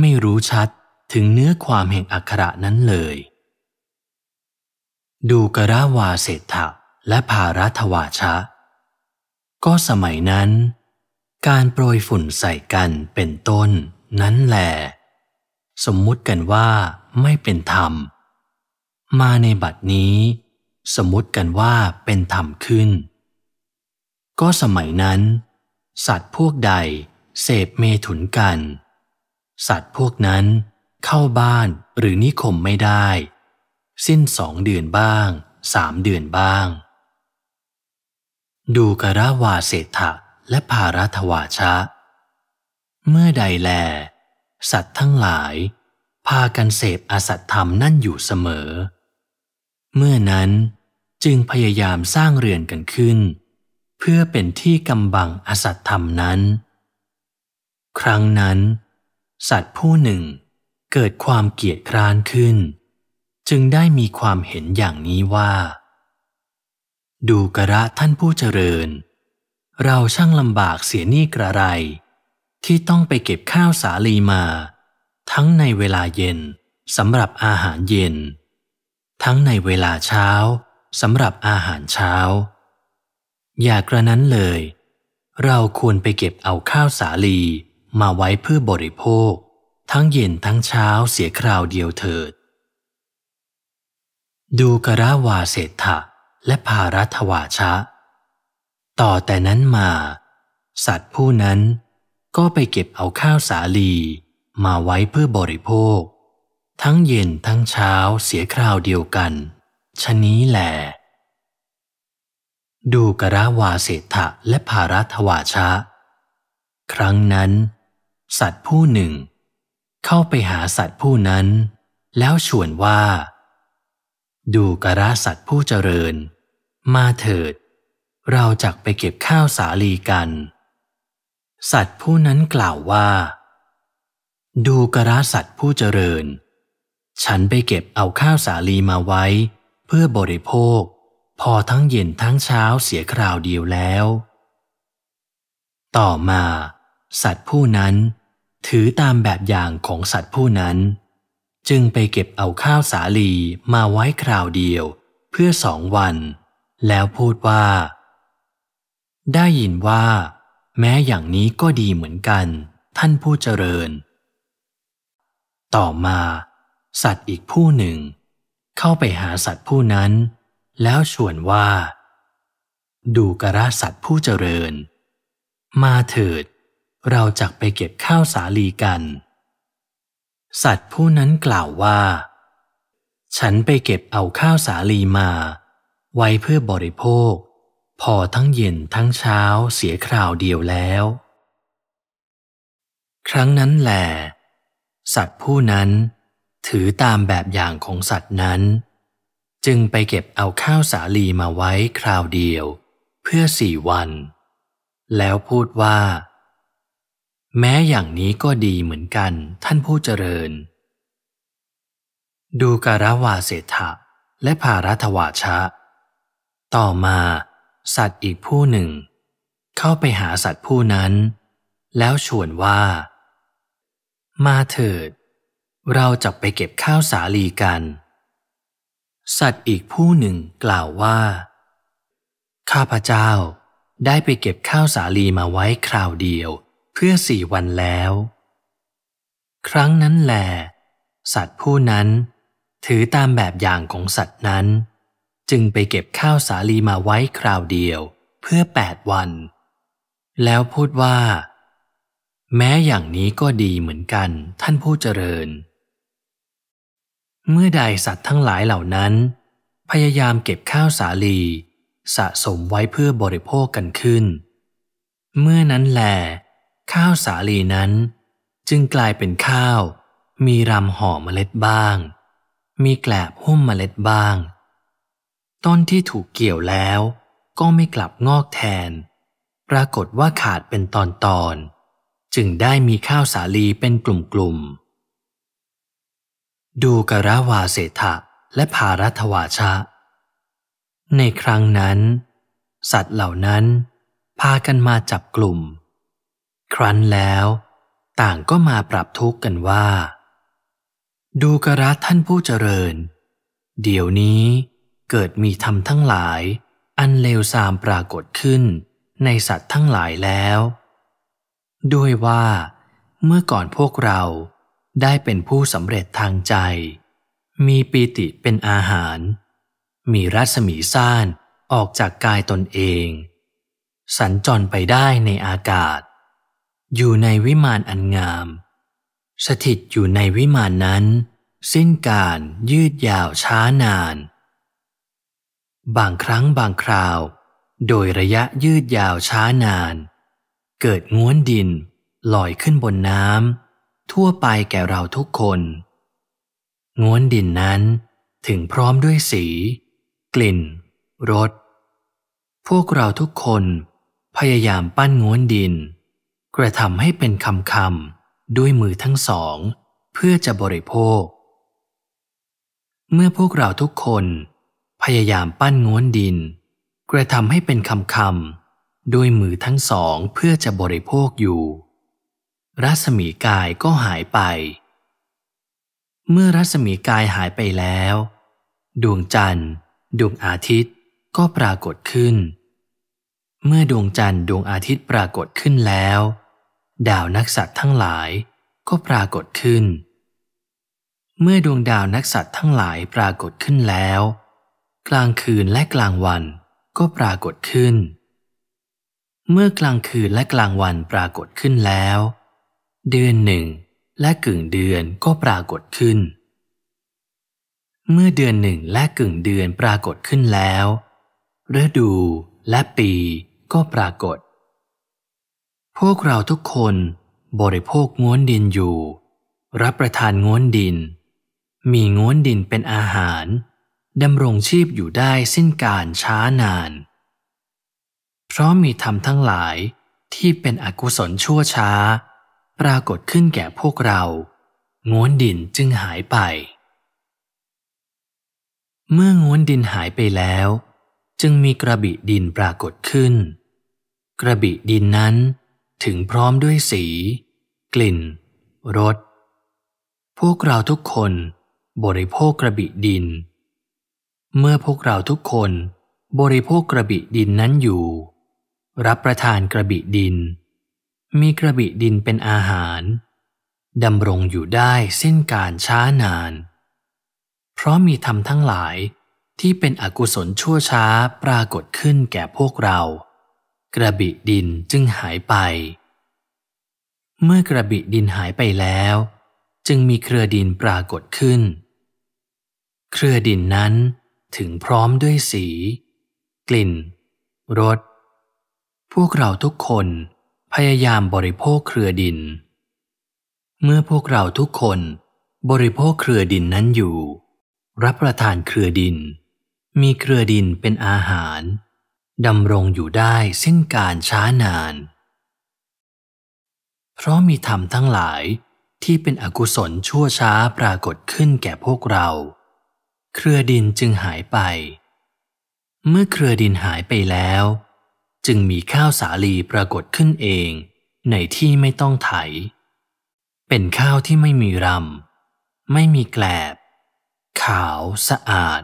ไม่รู้ชัดถึงเนื้อความแห่งอักขระนั้นเลย ดูกระวาเศรษฐะและภารัตวาชะ ก็สมัยนั้นการโปรยฝุ่นใส่กันเป็นต้นนั้นแหลสมมุติกันว่าไม่เป็นธรรม มาในบัดนี้ สมมุติกันว่าเป็นธรรมขึ้น ก็สมัยนั้น สัตว์พวกใดเสพเมถุนกัน สัตว์พวกนั้นเข้าบ้านหรือนิคมไม่ได้ สิ้นสองเดือนบ้างสามเดือนบ้าง ดูกระวาเศรษฐะและภาระถวาชะ เมื่อใดแล สัตว์ทั้งหลาย พากันเสพอสัตธรรมนั่นอยู่เสมอ เมื่อนั้นจึงพยายามสร้างเรือนกันขึ้น เพื่อเป็นที่กำบังอสัตธรรมนั้น ครั้งนั้น สัตว์ผู้หนึ่งเกิดความเกียดคร้านขึ้น จึงได้มีความเห็นอย่างนี้ว่า ดูกระท่านผู้เจริญเราช่างลำบากเสียนี่กระไร ที่ต้องไปเก็บข้าวสาลีมา ทั้งในเวลาเย็นสำหรับอาหารเย็น ทั้งในเวลาเช้าสำหรับอาหารเช้า อย่ากระนั้นเลย เราควรไปเก็บเอาข้าวสาลีมาไว้เพื่อบริโภค ทั้งเย็นทั้งเช้าเสียคราวเดียวเถิด ดูกระวาเศรษฐะและภารัตวาชะต่อแต่นั้นมา สัตว์ผู้นั้น ก็ไปเก็บเอาข้าวสาลี มาไว้เพื่อบริโภค ทั้งเย็นทั้งเช้าเสียคราวเดียวกันชะนี้แหลดูกระวาเศรษฐะและภารัตวาชะ ครั้งนั้น สัตว์ผู้หนึ่ง เข้าไปหาสัตว์ผู้นั้น แล้วชวนว่า ดูกระสัตว์ผู้เจริญ มาเถิดเราจักไปเก็บข้าวสาลีกัน สัตว์ผู้นั้นกล่าวว่า ดูกระสัตว์ผู้เจริญ ฉันไปเก็บเอาข้าวสาลีมาไว้ เพื่อบริโภค พอทั้งเย็นทั้งเช้าเสียคราวเดียวแล้ว ต่อมา สัตว์ผู้นั้น ถือตามแบบอย่างของสัตว์ผู้นั้น จึงไปเก็บเอาข้าวสาลีมาไว้คราวเดียวเพื่อสองวัน แล้วพูดว่าได้ยินว่า แม้อย่างนี้ก็ดีเหมือนกัน ท่านผู้เจริญ ต่อมา สัตว์อีกผู้หนึ่ง เข้าไปหาสัตว์ผู้นั้น แล้วชวนว่า ดูกระสัตว์ผู้เจริญ มาเถิด เราจะไปเก็บข้าวสาลีกัน สัตว์ผู้นั้นกล่าวว่า ฉันไปเก็บเอาข้าวสาลีมา ไว้เพื่อบริโภคพอทั้งเย็นทั้งเช้าเสียคราวเดียวแล้ว ครั้งนั้นแหล สัตว์ผู้นั้น ถือตามแบบอย่างของสัตว์นั้น จึงไปเก็บเอาข้าวสาลีมาไว้คราวเดียวเพื่อสี่วัน แล้วพูดว่า แม้อย่างนี้ก็ดีเหมือนกันท่านผู้เจริญ ดูการวาเศรษฐะและภารัตวาชะ ต่อมาสัตว์อีกผู้หนึ่ง เข้าไปหาสัตว์ผู้นั้น แล้วชวนว่า มาเถิด เราจะไปเก็บข้าวสาลีกัน สัตว์อีกผู้หนึ่งกล่าวว่า ข้าพเจ้าได้ไปเก็บข้าวสาลีมาไว้คราวเดียวเพื่อสี่วันแล้ว ครั้งนั้นแหลสัตว์ผู้นั้น ถือตามแบบอย่างของสัตว์นั้นจึงไปเก็บข้าวสาลีมาไว้คราวเดียวเพื่อแปดวัน แล้วพูดว่า แม้อย่างนี้ก็ดีเหมือนกันท่านผู้เจริญ เมื่อใดสัตว์ทั้งหลายเหล่านั้น พยายามเก็บข้าวสาลี สะสมไว้เพื่อบริโภคกันขึ้น เมื่อนั้นแหลข้าวสาลีนั้น จึงกลายเป็นข้าว มีรำห่อเมล็ดบ้าง มีแกลบหุ้มเมล็ดบ้างต้นที่ถูกเกี่ยวแล้วก็ไม่กลับงอกแทน ปรากฏว่าขาดเป็นตอนตอน จึงได้มีข้าวสาลีเป็นกลุ่มๆดูกระวาเศษะและภารัตวาชะ ในครั้งนั้น สัตว์เหล่านั้น พากันมาจับกลุ่ม ครั้นแล้ว ต่างก็มาปรับทุกข์กันว่า ดูกระท่านผู้เจริญ เดี๋ยวนี้เกิดมีธรรมทั้งหลายอันเลวทรามปรากฏขึ้นในสัตว์ทั้งหลายแล้ว ด้วยว่าเมื่อก่อนพวกเราได้เป็นผู้สำเร็จทางใจ มีปีติเป็นอาหาร มีรัศมีซ่านออกจากกายตนเอง สัญจรไปได้ในอากาศ อยู่ในวิมานอันงาม สถิตอยู่ในวิมานนั้น สิ้นการยืดยาวช้านานบางครั้งบางคราว โดยระยะยืดยาวช้านาน เกิดง้วนดินลอยขึ้นบนน้ำทั่วไปแก่เราทุกคน ง้วนดินนั้นถึงพร้อมด้วยสี กลิ่นรสพวกเราทุกคน พยายามปั้นง้วนดิน กระทำให้เป็นคำคำด้วยมือทั้งสอง เพื่อจะบริโภค เมื่อพวกเราทุกคนพยายามปั้นง้วนดิน กระทำให้เป็นคำคำด้วยมือทั้งสองเพื่อจะบริโภคอยู่ รัศมีกายก็หายไป เมื่อรัศมีกายหายไปแล้ว ดวงจันทร์ ดวงอาทิตย์ก็ปรากฏขึ้น เมื่อดวงจันทร์ดวงอาทิตย์ปรากฏขึ้นแล้ว ดาวนักสัตว์ทั้งหลายก็ปรากฏขึ้น เมื่อดวงดาวนักสัตว์ทั้งหลายปรากฏขึ้นแล้วกลางคืนและกลางวันก็ปรากฏขึ้น เมื่อกลางคืนและกลางวันปรากฏขึ้นแล้ว เดือนหนึ่งและกึ่งเดือนก็ปรากฏขึ้น เมื่อเดือนหนึ่งและกึ่งเดือนปรากฏขึ้นแล้ว ฤดูและปีก็ปรากฏ พวกเราทุกคนบริโภคง้วนดินอยู่ รับประทานง้วนดิน มีง้วนดินเป็นอาหารดำรงชีพอยู่ได้สิ้นการช้านาน เพราะมีธรรมทั้งหลายที่เป็นอกุศลชั่วช้า ปรากฏขึ้นแก่พวกเรา ง้วนดินจึงหายไป เมื่อง้วนดินหายไปแล้ว จึงมีกระบิดินปรากฏขึ้น กระบิดินนั้นถึงพร้อมด้วยสี กลิ่นรสพวกเราทุกคนบริโภคกระบิดินเมื่อพวกเราทุกคนบริโภคกระบิดินนั้นอยู่ รับประทานกระบิดิน มีกระบิดินเป็นอาหารดำรงอยู่ได้สิ้นการช้านาน เพราะมีธรรมทั้งหลายที่เป็นอกุศลชั่วช้าปรากฏขึ้นแก่พวกเรา กระบิดินจึงหายไป เมื่อกระบิดินหายไปแล้ว จึงมีเครือดินปรากฏขึ้น เครือดินนั้นถึงพร้อมด้วยสี กลิ่นรสพวกเราทุกคนพยายามบริโภคเครือดิน เมื่อพวกเราทุกคนบริโภคเครือดินนั้นอยู่ รับประทานเครือดิน มีเครือดินเป็นอาหารดำรงอยู่ได้สิ้นการช้านาน เพราะมีธรรมทั้งหลายที่เป็นอกุศลชั่วช้าปรากฏขึ้นแก่พวกเราเครือดินจึงหายไป เมื่อเครือดินหายไปแล้ว จึงมีข้าวสาลีปรากฏขึ้นเอง ในที่ไม่ต้องไถ เป็นข้าวที่ไม่มีรำไม่มีแกลบ ขาว สะอาด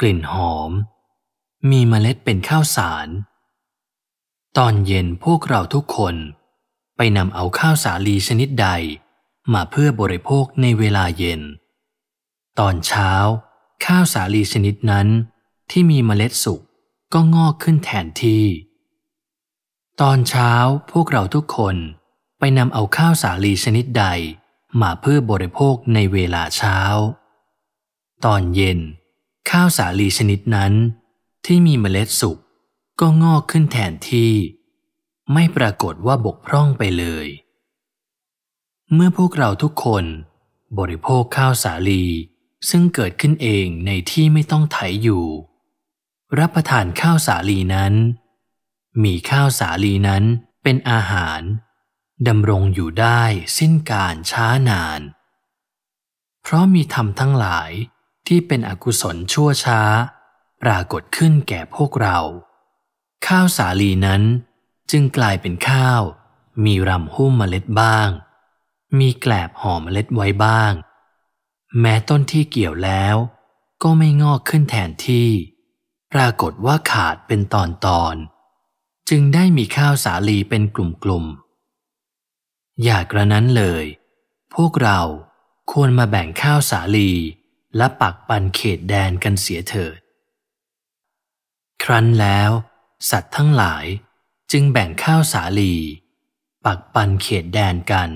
กลิ่นหอม มีเมล็ดเป็นข้าวสาร ตอนเย็นพวกเราทุกคนไปนำเอาข้าวสาลีชนิดใดมาเพื่อบริโภคในเวลาเย็น ตอนเช้าข้าวสาลีชนิดนั้นที่มีเมล็ดสุก ก็งอกขึ้นแทนที่ ตอนเช้าพวกเราทุกคนไปนำเอาข้าวสาลีชนิดใดมาเพื่อบริโภคในเวลาเช้า ตอนเย็นข้าวสาลีชนิดนั้น ที่มีเมล็ดสุก ก็งอกขึ้นแทนที่ ไม่ปรากฏว่าบกพร่องไปเลย เมื่อพวกเราทุกคนบริโภคข้าวสาลีซึ่งเกิดขึ้นเองในที่ไม่ต้องไถอยู่ รับประทานข้าวสาลีนั้น มีข้าวสาลีนั้นเป็นอาหารดำรงอยู่ได้สิ้นการช้านาน เพราะมีธรรมทั้งหลายที่เป็นอกุศลชั่วช้า ปรากฏขึ้นแก่พวกเรา ข้าวสาลีนั้นจึงกลายเป็นข้าว มีรำหุ้มเมล็ดบ้าง มีแกลบห่อมเมล็ดไว้บ้างแม้ต้นที่เกี่ยวแล้วก็ไม่งอกขึ้นแทนที่ ปรากฏว่าขาดเป็นตอนตอน จึงได้มีข้าวสาลีเป็นกลุ่มๆอย่ากระนั้นเลยพวกเราควรมาแบ่งข้าวสาลีและปักปันเขตแดนกันเสียเถิด ครั้นแล้ว สัตว์ทั้งหลายจึงแบ่งข้าวสาลี ปักปันเขตแดนกัน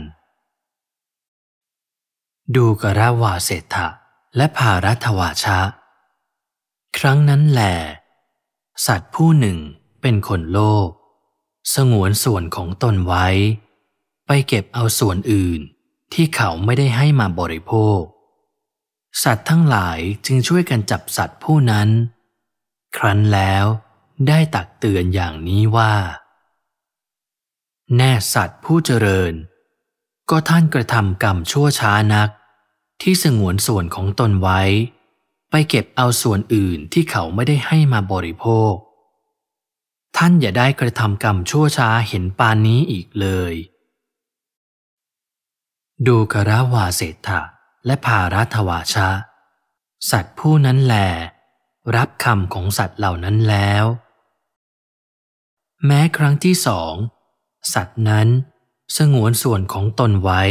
ดูกระวาเศรษฐะและภารัตวาชะ ครั้งนั้นแหล สัตว์ผู้หนึ่งเป็นคนโลภสงวนส่วนของตนไว้ ไปเก็บเอาส่วนอื่นที่เขาไม่ได้ให้มาบริโภค สัตว์ทั้งหลายจึงช่วยกันจับสัตว์ผู้นั้น ครั้นแล้วได้ตักเตือนอย่างนี้ว่า แน่สัตว์ผู้เจริญ ก็ท่านกระทำกรรมชั่วช้านักที่สงวนส่วนของตนไว้ ไปเก็บเอาส่วนอื่นที่เขาไม่ได้ให้มาบริโภค ท่านอย่าได้กระทำกรรมชั่วช้าเห็นปานนี้อีกเลย ดูกระวาเศรษฐะและภารัตวาชะ สัตว์ผู้นั้นแลรับคำของสัตว์เหล่านั้นแล้ว แม้ครั้งที่สอง สัตว์นั้นสงวนส่วนของตนไว้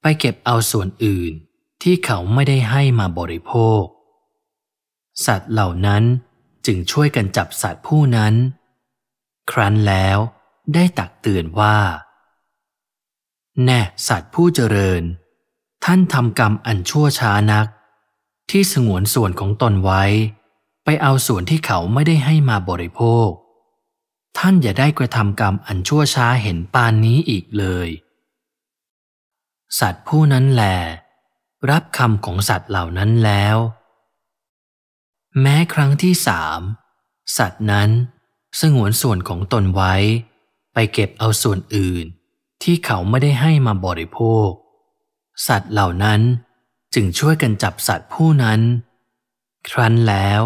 ไปเก็บเอาส่วนอื่นที่เขาไม่ได้ให้มาบริโภค สัตว์เหล่านั้นจึงช่วยกันจับสัตว์ผู้นั้น ครั้นแล้วได้ตักเตือนว่า แน่สัตว์ผู้เจริญ ท่านทำกรรมอันชั่วช้านัก ที่สงวนส่วนของตนไว้ ไปเอาส่วนที่เขาไม่ได้ให้มาบริโภค ท่านอย่าได้กระทำกรรมอันชั่วช้าเห็นปานนี้อีกเลย สัตว์ผู้นั้นแหละรับคำของสัตว์เหล่านั้นแล้ว แม้ครั้งที่สามสัตว์นั้นสงวนส่วนของตนไว้ ไปเก็บเอาส่วนอื่น ที่เขาไม่ได้ให้มาบริโภค สัตว์เหล่านั้น จึงช่วยกันจับสัตว์ผู้นั้น ครั้นแล้ว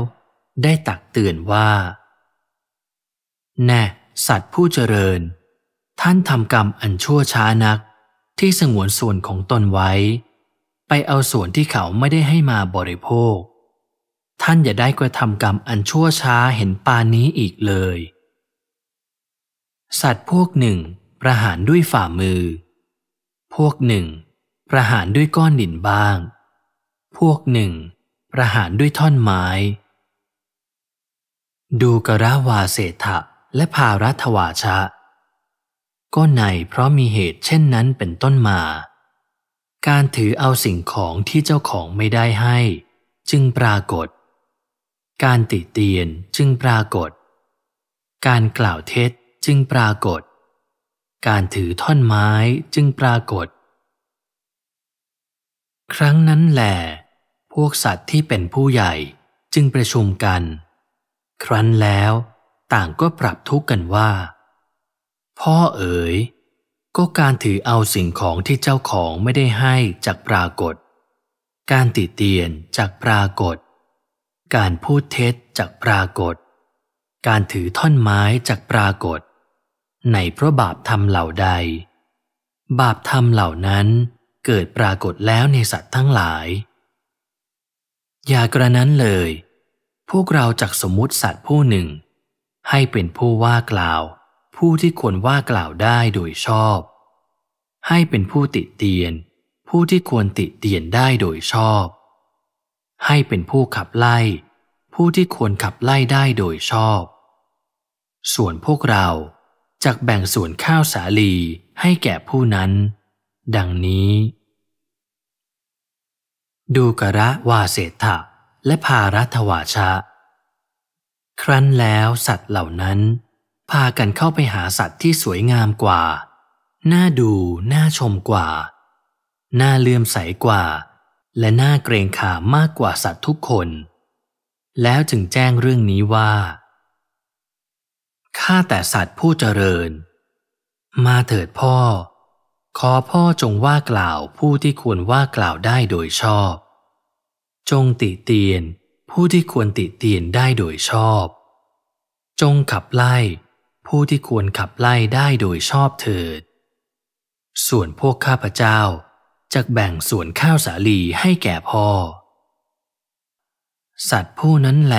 ได้ตักเตือนว่า แน่สัตว์ผู้เจริญ ท่านทำกรรมอันชั่วช้านักที่สงวนส่วนของตนไว้ไปเอาส่วนที่เขาไม่ได้ให้มาบริโภค ท่านอย่าได้กระทำกรรมอันชั่วช้าเห็นปานนี้อีกเลย สัตว์พวกหนึ่ง ประหารด้วยฝ่ามือ พวกหนึ่ง ประหารด้วยก้อนดินบ้าง พวกหนึ่ง ประหารด้วยท่อนไม้ ดูกระวาเศษะและภารัตวาชะ ก็ในเพราะมีเหตุเช่นนั้นเป็นต้นมาการถือเอาสิ่งของที่เจ้าของไม่ได้ให้ จึงปรากฏ การติเตียนจึงปรากฏ การกล่าวเท็จจึงปรากฏ การถือท่อนไม้จึงปรากฏ ครั้งนั้นแหลพวกสัตว์ที่เป็นผู้ใหญ่จึงประชุมกัน ครั้นแล้ว ต่างก็ปรับทุกข์กันว่า พ่อเอ๋ยก็การถือเอาสิ่งของที่เจ้าของไม่ได้ให้จากปรากฏ การติเตียนจากปรากฏ การพูดเท็จจากปรากฏ การถือท่อนไม้จากปรากฏ ในเพราะบาปทำเหล่าใด บาปทำเหล่านั้นเกิดปรากฏแล้วในสัตว์ทั้งหลาย อย่ากระนั้นเลย พวกเราจักสมมติสัตว์ผู้หนึ่ง ให้เป็นผู้ว่ากล่าวผู้ที่ควรว่ากล่าวได้โดยชอบ ให้เป็นผู้ติเตียน ผู้ที่ควรติเตียนได้โดยชอบ ให้เป็นผู้ขับไล่ ผู้ที่ควรขับไล่ได้โดยชอบ ส่วนพวกเราจากแบ่งส่วนข้าวสาลีให้แก่ผู้นั้น ดังนี้ ดูกระวาเศษฐะ และพารัตวาชะ ครั้นแล้วสัตว์เหล่านั้นพากันเข้าไปหาสัตว์ที่สวยงามกว่า น่าดู น่าชมกว่า น่าเลื่อมใสกว่า และน่าเกรงขามมากกว่าสัตว์ทุกคน แล้วจึงแจ้งเรื่องนี้ว่า ข้าแต่สัตว์ผู้เจริญ มาเถิดพ่อ ขอพ่อจงว่ากล่าวผู้ที่ควรว่ากล่าวได้โดยชอบ จงติเตียน ผู้ที่ควรติเตียนได้โดยชอบ จงขับไล่ผู้ที่ควรขับไล่ได้โดยชอบเถิด ส่วนพวกข้าพเจ้าจะแบ่งส่วนข้าวสาลีให้แก่พ่อ สัตว์ผู้นั้นแหล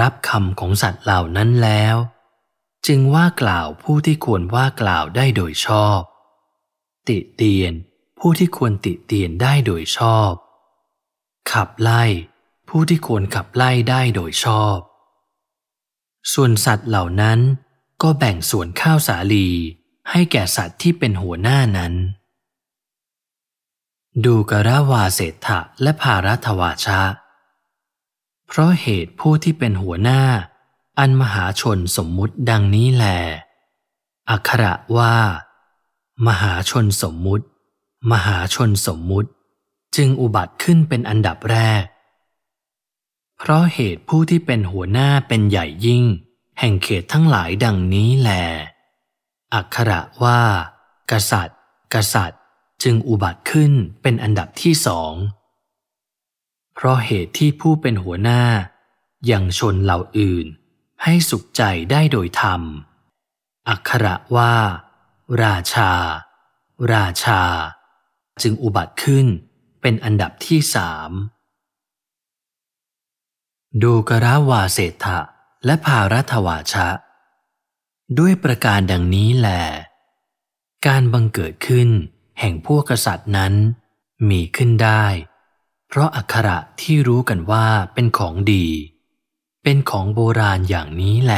รับคำของสัตว์เหล่านั้นแล้ว จึงว่ากล่าวผู้ที่ควรว่ากล่าวได้โดยชอบ ติเตียนผู้ที่ควรติเตียนได้โดยชอบ ขับไล่ ผู้ที่ควรขับไล่ได้โดยชอบ ส่วนสัตว์เหล่านั้นก็แบ่งส่วนข้าวสาลีให้แก่สัตว์ที่เป็นหัวหน้านั้น ดูกระวาเศรษฐะและภารัตวาชะ เพราะเหตุผู้ที่เป็นหัวหน้า อันมหาชนสมมุติดังนี้แหลอักขระว่า มหาชนสมมุติ มหาชนสมมุติ จึงอุบัติขึ้นเป็นอันดับแรก เพราะเหตุผู้ที่เป็นหัวหน้าเป็นใหญ่ยิ่งแห่งเขตทั้งหลายดังนี้แหลอักขระว่า กษัตริย์ กษัตริย์จึงอุบัติขึ้นเป็นอันดับที่สอง เพราะเหตุที่ผู้เป็นหัวหน้ายังชนเหล่าอื่นให้สุขใจได้โดยธรรม อักขระว่า ราชา ราชา จึงอุบัติขึ้นเป็นอันดับที่สามดูกระวาเศษฐะและภารัตวาชะ ด้วยประการดังนี้แหลการบังเกิดขึ้นแห่งพวกกษัตริย์นั้น มีขึ้นได้ เพราะอักขระที่รู้กันว่าเป็นของดี เป็นของโบราณอย่างนี้แหล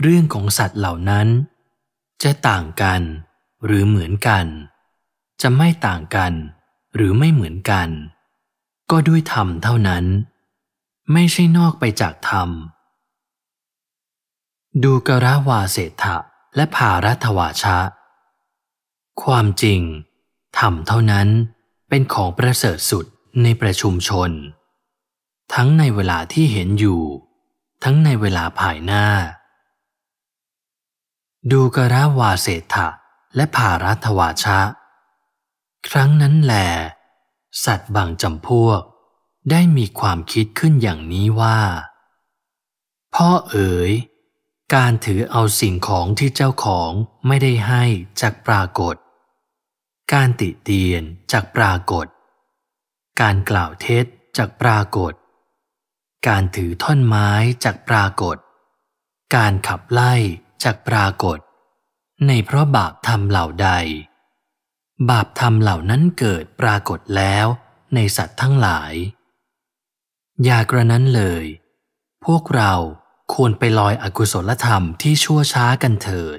เรื่องของสัตว์เหล่านั้น จะต่างกันหรือเหมือนกัน จะไม่ต่างกันหรือไม่เหมือนกัน ก็ด้วยธรรมเท่านั้นไม่ใช่นอกไปจากธรรม ดูกระวาเษฐะและภารัตวาชะ ความจริง ธรรมเท่านั้นเป็นของประเสริฐสุดในประชุมชน ทั้งในเวลาที่เห็นอยู่ ทั้งในเวลาภายหน้า ดูกระวาเษฐะและภารัตวาชะ ครั้งนั้นแหลสัตว์บางจำพวกได้มีความคิดขึ้นอย่างนี้ว่าพ่อเอ๋ยการถือเอาสิ่งของที่เจ้าของไม่ได้ให้จากปรากฏ การติเตียนจากปรากฏ การกล่าวเท็จจากปรากฏ การถือท่อนไม้จากปรากฏ การขับไล่จากปรากฏ ในเพราะบาปทำเหล่าใด บาปทำเหล่านั้นเกิดปรากฏแล้วในสัตว์ทั้งหลายอย่ากระนั้นเลย พวกเราควรไปลอยอกุศลธรรมที่ชั่วช้ากันเถิด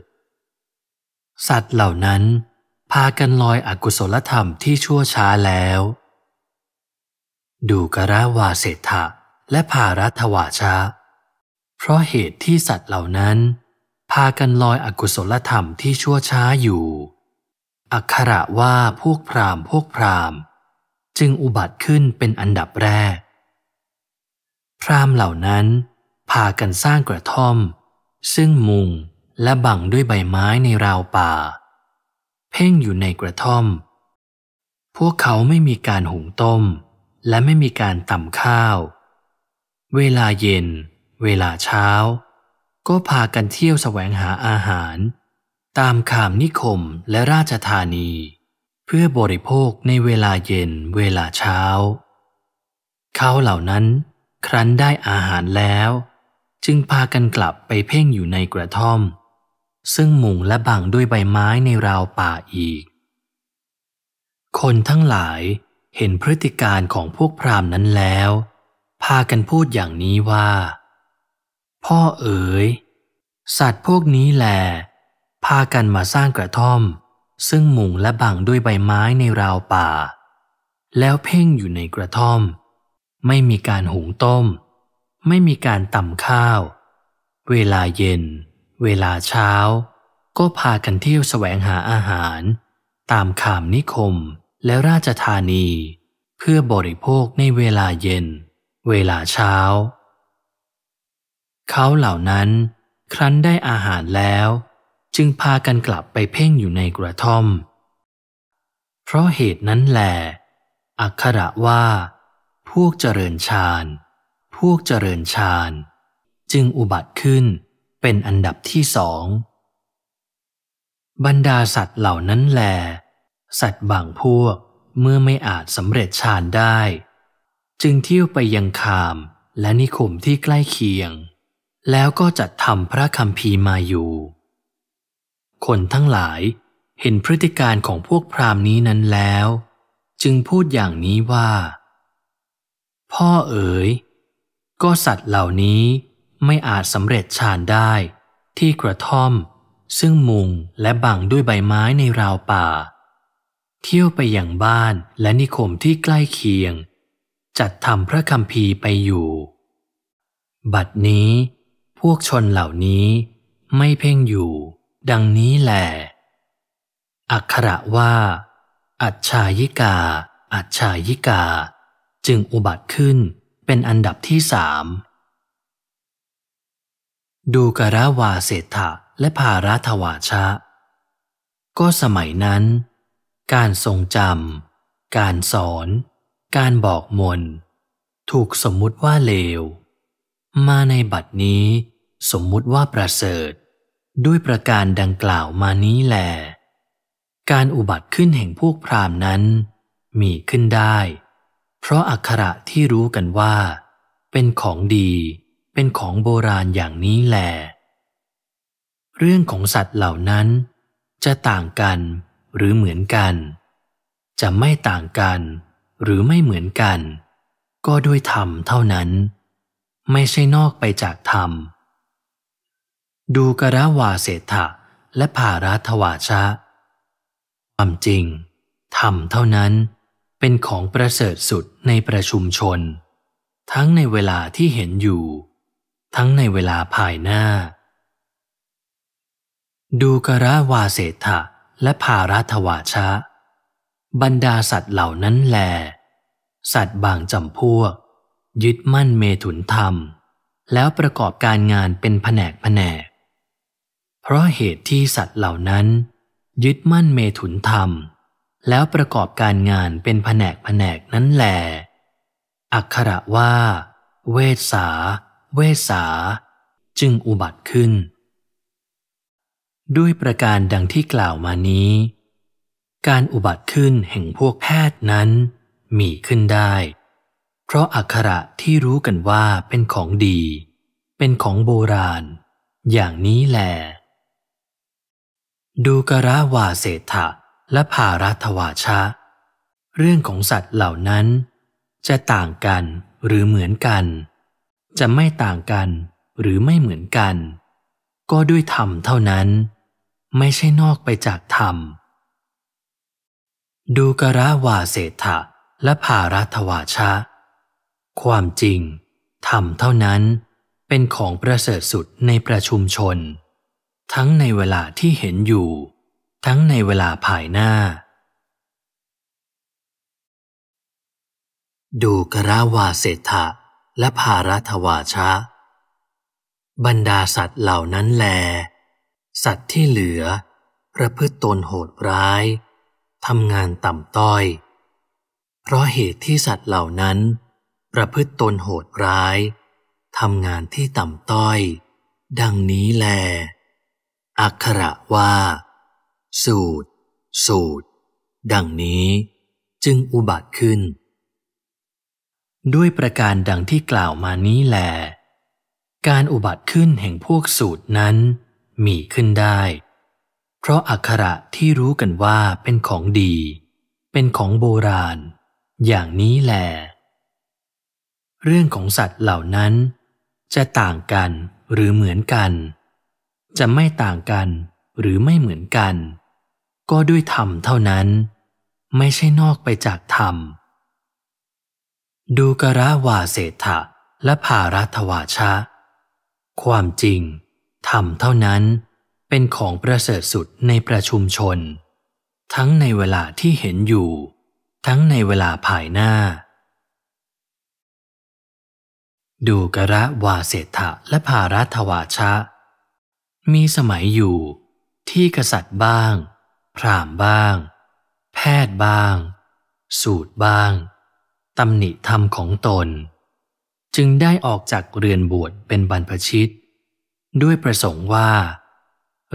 สัตว์เหล่านั้น พากันลอยอกุศลธรรมที่ชั่วช้าแล้ว ดูกระวาเศรษฐะและภารัตวาชะเพราะเหตุที่สัตว์เหล่านั้น พากันลอยอกุศลธรรมที่ชั่วช้าอยู่อักขระว่าพวกพรามพวกพรามจึงอุบัติขึ้นเป็นอันดับแรกพรามเหล่านั้น พากันสร้างกระท่อม ซึ่งมุงและบังด้วยใบไม้ในราวป่า เพ่งอยู่ในกระท่อม พวกเขาไม่มีการหุงต้ม และไม่มีการตำข้าว เวลาเย็น เวลาเช้า ก็พากันเที่ยวแสวงหาอาหาร ตามขาม นิคมและราชธานี เพื่อบริโภคในเวลาเย็นเวลาเช้า เขาเหล่านั้นครั้นได้อาหารแล้ว จึงพากันกลับไปเพ่งอยู่ในกระท่อม ซึ่งมุงและบังด้วยใบไม้ในราวป่าอีก คนทั้งหลายเห็นพฤติการของพวกพรามนั้นแล้ว พากันพูดอย่างนี้ว่า พ่อเอ๋ย สัตว์พวกนี้แหลพากันมาสร้างกระท่อม ซึ่งมุงและบังด้วยใบไม้ในราวป่า แล้วเพ่งอยู่ในกระท่อมไม่มีการหุงต้ม ไม่มีการตำข้าว เวลาเย็น เวลาเช้า ก็พากันเที่ยวแสวงหาอาหาร ตามขามนิคมและราชธานี เพื่อบริโภคในเวลาเย็น เวลาเช้า เขาเหล่านั้น ครั้นได้อาหารแล้ว จึงพากันกลับไปเพ่งอยู่ในกระท่อม เพราะเหตุนั้นแหละอักขระว่าวกเจริญฌาน พวกเจริญฌาน จึงอุบัติขึ้นเป็นอันดับที่สอง บรรดาสัตว์เหล่านั้นแล สัตว์บางพวกเมื่อไม่อาจสำเร็จฌานได้ จึงเที่ยวไปยังคามและนิคมที่ใกล้เคียง แล้วก็จัดทำพระคำพีมาอยู่ คนทั้งหลายเห็นพฤติการของพวกพรามนี้นั้นแล้ว จึงพูดอย่างนี้ว่าพ่อเอ๋ยก็สัตว์เหล่านี้ไม่อาจสำเร็จฌานได้ที่กระท่อม ซึ่งมุงและบังด้วยใบไม้ในราวป่า เที่ยวไปอย่างบ้านและนิคมที่ใกล้เคียง จัดทำพระคำพีไปอยู่ บัดนี้พวกชนเหล่านี้ไม่เพ่งอยู่ดังนี้แหละอักขระว่าอัจฉายิกา อัจฉายิกาจึงอุบัติขึ้นเป็นอันดับที่สามดูกราวาเศรษฐะและภาราทวาชะ ก็สมัยนั้น การทรงจำการสอน การบอกมนถูกสมมุติว่าเลว มาในบัดนี้ สมมุติว่าประเสริฐ ด้วยประการดังกล่าวมานี้แหล การอุบัติขึ้นแห่งพวกพรามนั้น มีขึ้นได้เพราะอักขระที่รู้กันว่า เป็นของดีเป็นของโบราณอย่างนี้แหลเรื่องของสัตว์เหล่านั้น จะต่างกันหรือเหมือนกัน จะไม่ต่างกัน หรือไม่เหมือนกัน ก็ด้วยธรรมเท่านั้น ไม่ใช่นอกไปจากธรรม ดูกระวาเศษฐะและภารัตวาชะ ความจริง ธรรมเท่านั้นเป็นของประเสริฐสุดในประชุมชน ทั้งในเวลาที่เห็นอยู่ ทั้งในเวลาภายหน้า ดูกระวาเศธะและภารัตวาชะ บรรดาสัตว์เหล่านั้นแล สัตว์บางจำพวก ยึดมั่นเมถุนธรรม แล้วประกอบการงานเป็นแผนกแผนก เพราะเหตุที่สัตว์เหล่านั้น ยึดมั่นเมถุนธรรมแล้วประกอบการงานเป็นแผนกแผนกนั้นแหลอักขระว่า เวสา เวสา จึงอุบัติขึ้น ด้วยประการดังที่กล่าวมานี้ การอุบัติขึ้นแห่งพวกแพทย์นั้น มีขึ้นได้ เพราะอักขระที่รู้กันว่าเป็นของดี เป็นของโบราณ อย่างนี้แหละดูกระวาเศษฐะและภารัตวาชะ เรื่องของสัตว์เหล่านั้น จะต่างกันหรือเหมือนกัน จะไม่ต่างกันหรือไม่เหมือนกัน ก็ด้วยธรรมเท่านั้น ไม่ใช่นอกไปจากธรรม ดูกระวาเศฐะและภารัตวาชะ ความจริง ธรรมเท่านั้น เป็นของประเสริฐสุดในประชุมชน ทั้งในเวลาที่เห็นอยู่ทั้งในเวลาภายหน้า ดูกราวาเศรษฐะและภารัตวาชะ บรรดาสัตว์เหล่านั้นแล สัตว์ที่เหลือ ประพฤติตนโหดร้ายทำงานต่ำต้อย เพราะเหตุที่สัตว์เหล่านั้น ประพฤติตนโหดร้ายทำงานที่ต่ำต้อย ดังนี้แลอักขระว่าสูตร สูตร ดังนี้ จึงอุบัติขึ้น ด้วยประการดังที่กล่าวมานี้แหลการอุบัติขึ้นแห่งพวกสูตรนั้น มีขึ้นได้ เพราะอักขระที่รู้กันว่าเป็นของดี เป็นของโบราณ อย่างนี้แหลเรื่องของสัตว์เหล่านั้น จะต่างกันหรือเหมือนกัน จะไม่ต่างกันหรือไม่เหมือนกันก็ด้วยธรรมเท่านั้น ไม่ใช่นอกไปจากธรรม ดูกระวาเศธะและภารัตวาชะ ความจริงธรรมเท่านั้นเป็นของประเสริฐสุดในประชุมชน ทั้งในเวลาที่เห็นอยู่ ทั้งในเวลาภายหน้า ดูกระวาเศธะและภารัตวาชะ มีสมัยอยู่ที่กษัตริย์บ้างพรามบ้าง แพทย์บ้าง สูตรบ้างตำหนิธรรมของตน จึงได้ออกจากเรือนบวชเป็นบรรพชิต ด้วยประสงค์ว่า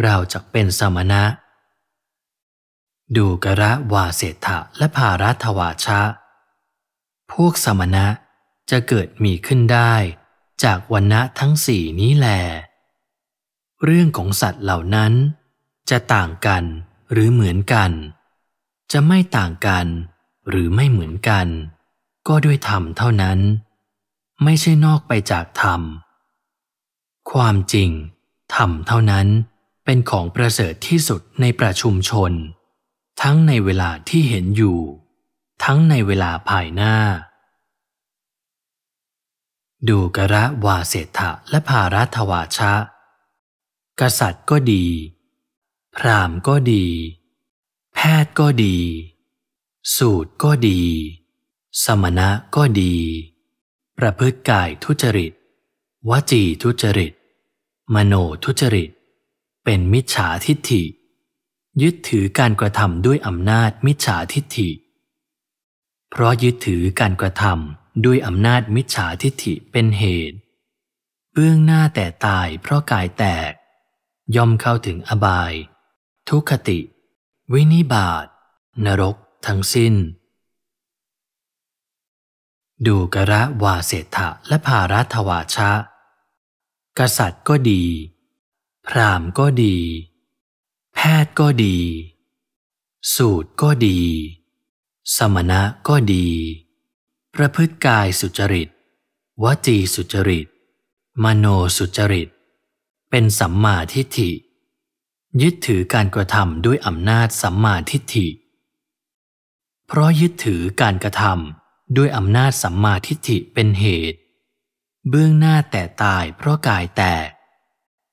เราจะเป็นสมณะ ดูกระวาเสถะและภารัตวาชะ พวกสมณะจะเกิดมีขึ้นได้ จากวันณะทั้งสี่นี้แหล เรื่องของสัตว์เหล่านั้น จะต่างกันหรือเหมือนกัน จะไม่ต่างกันหรือไม่เหมือนกัน ก็ด้วยธรรมเท่านั้น ไม่ใช่นอกไปจากธรรม ความจริง ธรรมเท่านั้น เป็นของประเสริฐที่สุดในประชุมชน ทั้งในเวลาที่เห็นอยู่ ทั้งในเวลาภายหน้า ดูกระวาเศรษฐะและภารัตวาชะ กษัตริย์ก็ดีพรามก็ดี แพทย์ก็ดี สูตรก็ดี สมณะก็ดี ประพฤติกายทุจริต วจีทุจริต มโนทุจริต เป็นมิจฉาทิฏฐิ ยึดถือการกระทำด้วยอำนาจมิจฉาทิฏฐิเพราะยึดถือการกระทำด้วยอำนาจมิจฉาทิฏฐิเป็นเหตุ เบื้องหน้าแต่ตายเพราะกายแตก ย่อมเข้าถึงอบายทุคติ วินิบาตนรกทั้งสิ้น ดูกระวาเษฐะและภารัตวาชะ กษัตริย์ก็ดี พรามก็ดี แพทย์ก็ดี สูตรก็ดี สมณะก็ดี ประพฤติกายสุจริต วจีสุจริต มโนสุจริต เป็นสัมมาทิฏฐิยึดถือการกระทำด้วยอำนาจสัมมาทิฏฐิ เพราะยึดถือการกระทำด้วยอำนาจสัมมาทิฏฐิเป็นเหตุ เบื้องหน้าแต่ตายเพราะกายแตก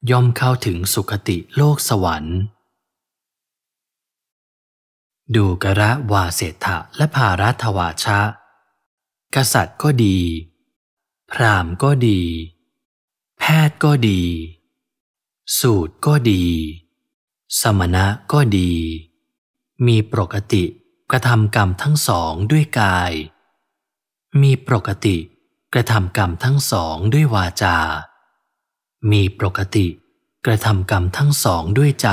ย่อมเข้าถึงสุคติโลกสวรรค์ ดูกระวาเศษะและภารัตวาชะ กษัตริย์ก็ดี พรามก็ดี แพทย์ก็ดี สูตรก็ดีสมณะก็ดี มีปกติกระทำกรรมทั้งสองด้วยกาย มีปกติกระทำกรรมทั้งสองด้วยวาจา มีปกติกระทำกรรมทั้งสองด้วยใจ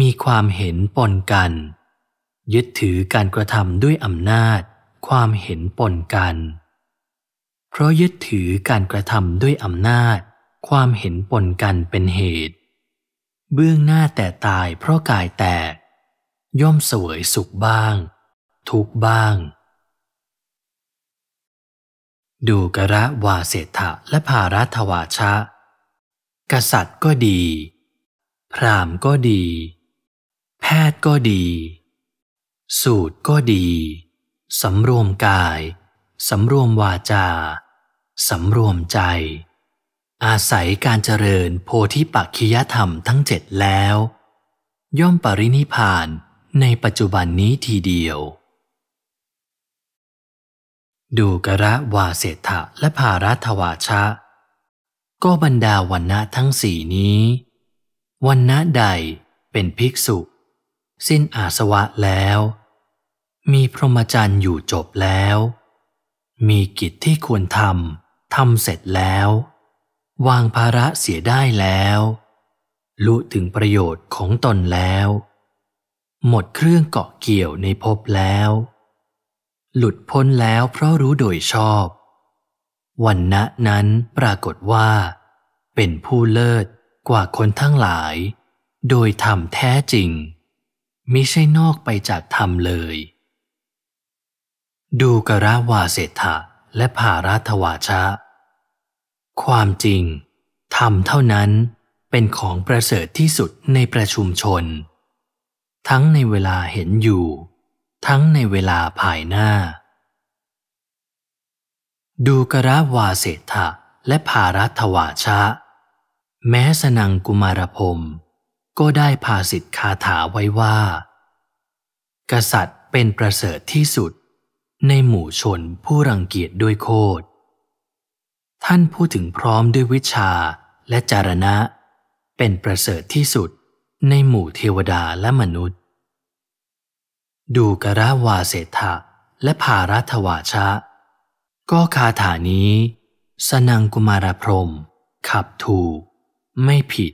มีความเห็นปนกัน ยึดถือการกระทำด้วยอำนาจความเห็นปนกัน เพราะยึดถือการกระทำด้วยอำนาจความเห็นปนกันเป็นเหตุเบื้องหน้าแต่ตายเพราะกายแตกย่อมเสวยสุขบ้าง ทุกบ้าง ดูกระวาเศรษฐะและภารัตวาชะ กษัตริย์ก็ดี พรามก็ดี แพทย์ก็ดี สูตรก็ดีสำรวมกายสำรวมวาจาสำรวมใจอาศัยการเจริญโพธิปักขิยธรรมทั้งเจ็ดแล้ว ย่อมปรินิพานในปัจจุบันนี้ทีเดียว ดูกระวาเสถะและภารัตวาชะ ก็บรรดาวันณะทั้งสี่นี้ วันณะใดเป็นภิกษุ สิ้นอาสวะแล้ว มีพรหมจรรย์อยู่จบแล้ว มีกิจที่ควรทำทำเสร็จแล้ววางภาระเสียได้แล้ว ลุถึงประโยชน์ของตนแล้ว หมดเครื่องเกาะเกี่ยวในภพแล้ว หลุดพ้นแล้วเพราะรู้โดยชอบ วันณะนั้นปรากฏว่า เป็นผู้เลิศกว่าคนทั้งหลาย โดยธรรมแท้จริงมิใช่นอกไปจากธรรมเลย ดูกระวาเศรษฐะและภารัตวาชะความจริง ธรรมเท่านั้นเป็นของประเสริฐที่สุดในประชุมชน ทั้งในเวลาเห็นอยู่ ทั้งในเวลาภายหน้า ดูกระวาเศธะและภารัตวาชะ แม้สนังกุมารพม ก็ได้ภาสิทธคาถาไว้ว่า กษัตริย์เป็นประเสริฐที่สุดในหมู่ชนผู้รังเกียจด้วยโคดท่านพูดถึงพร้อมด้วยวิชาและจารณะ เป็นประเสริฐที่สุดในหมู่เทวดาและมนุษย์ ดูกระวาเศฐะและภารัตวาชะ ก็คาถานี้ สนังกุมารพรม ขับถูก ไม่ผิด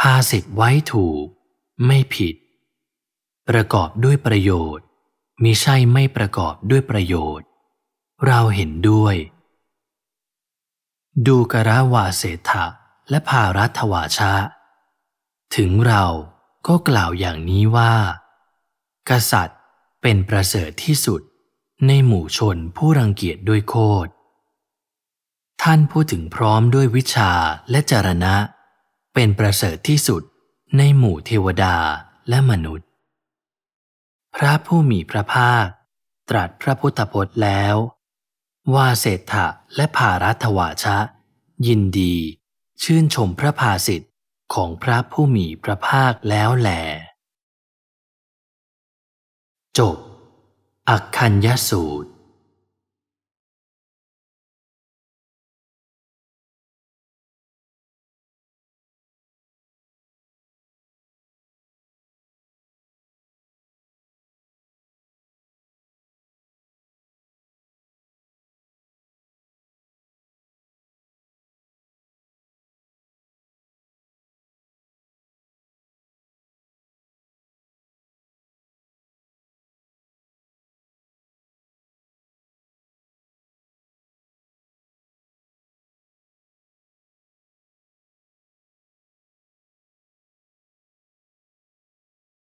พาสิทธไว้ถูก ไม่ผิด ประกอบด้วยประโยชน์มิใช่ไม่ประกอบด้วยประโยชน์ เราเห็นด้วยดูกระวาเศธะและภารัตวาชะ ถึงเราก็กล่าวอย่างนี้ว่า กษัตริย์เป็นประเสริฐที่สุดในหมู่ชนผู้รังเกียจด้วยโคดท่านพูดถึงพร้อมด้วยวิชาและจารณะ เป็นประเสริฐที่สุดในหมู่เทวดาและมนุษย์ พระผู้มีพระภาค ตรัสพระพุทธพจน์แล้ววาเศษฐะและภารัตวาชะ ยินดี ชื่นชมพระภาสิทธิ์ของพระผู้มีพระภาคแล้วแหลจบอักคัญยสูตร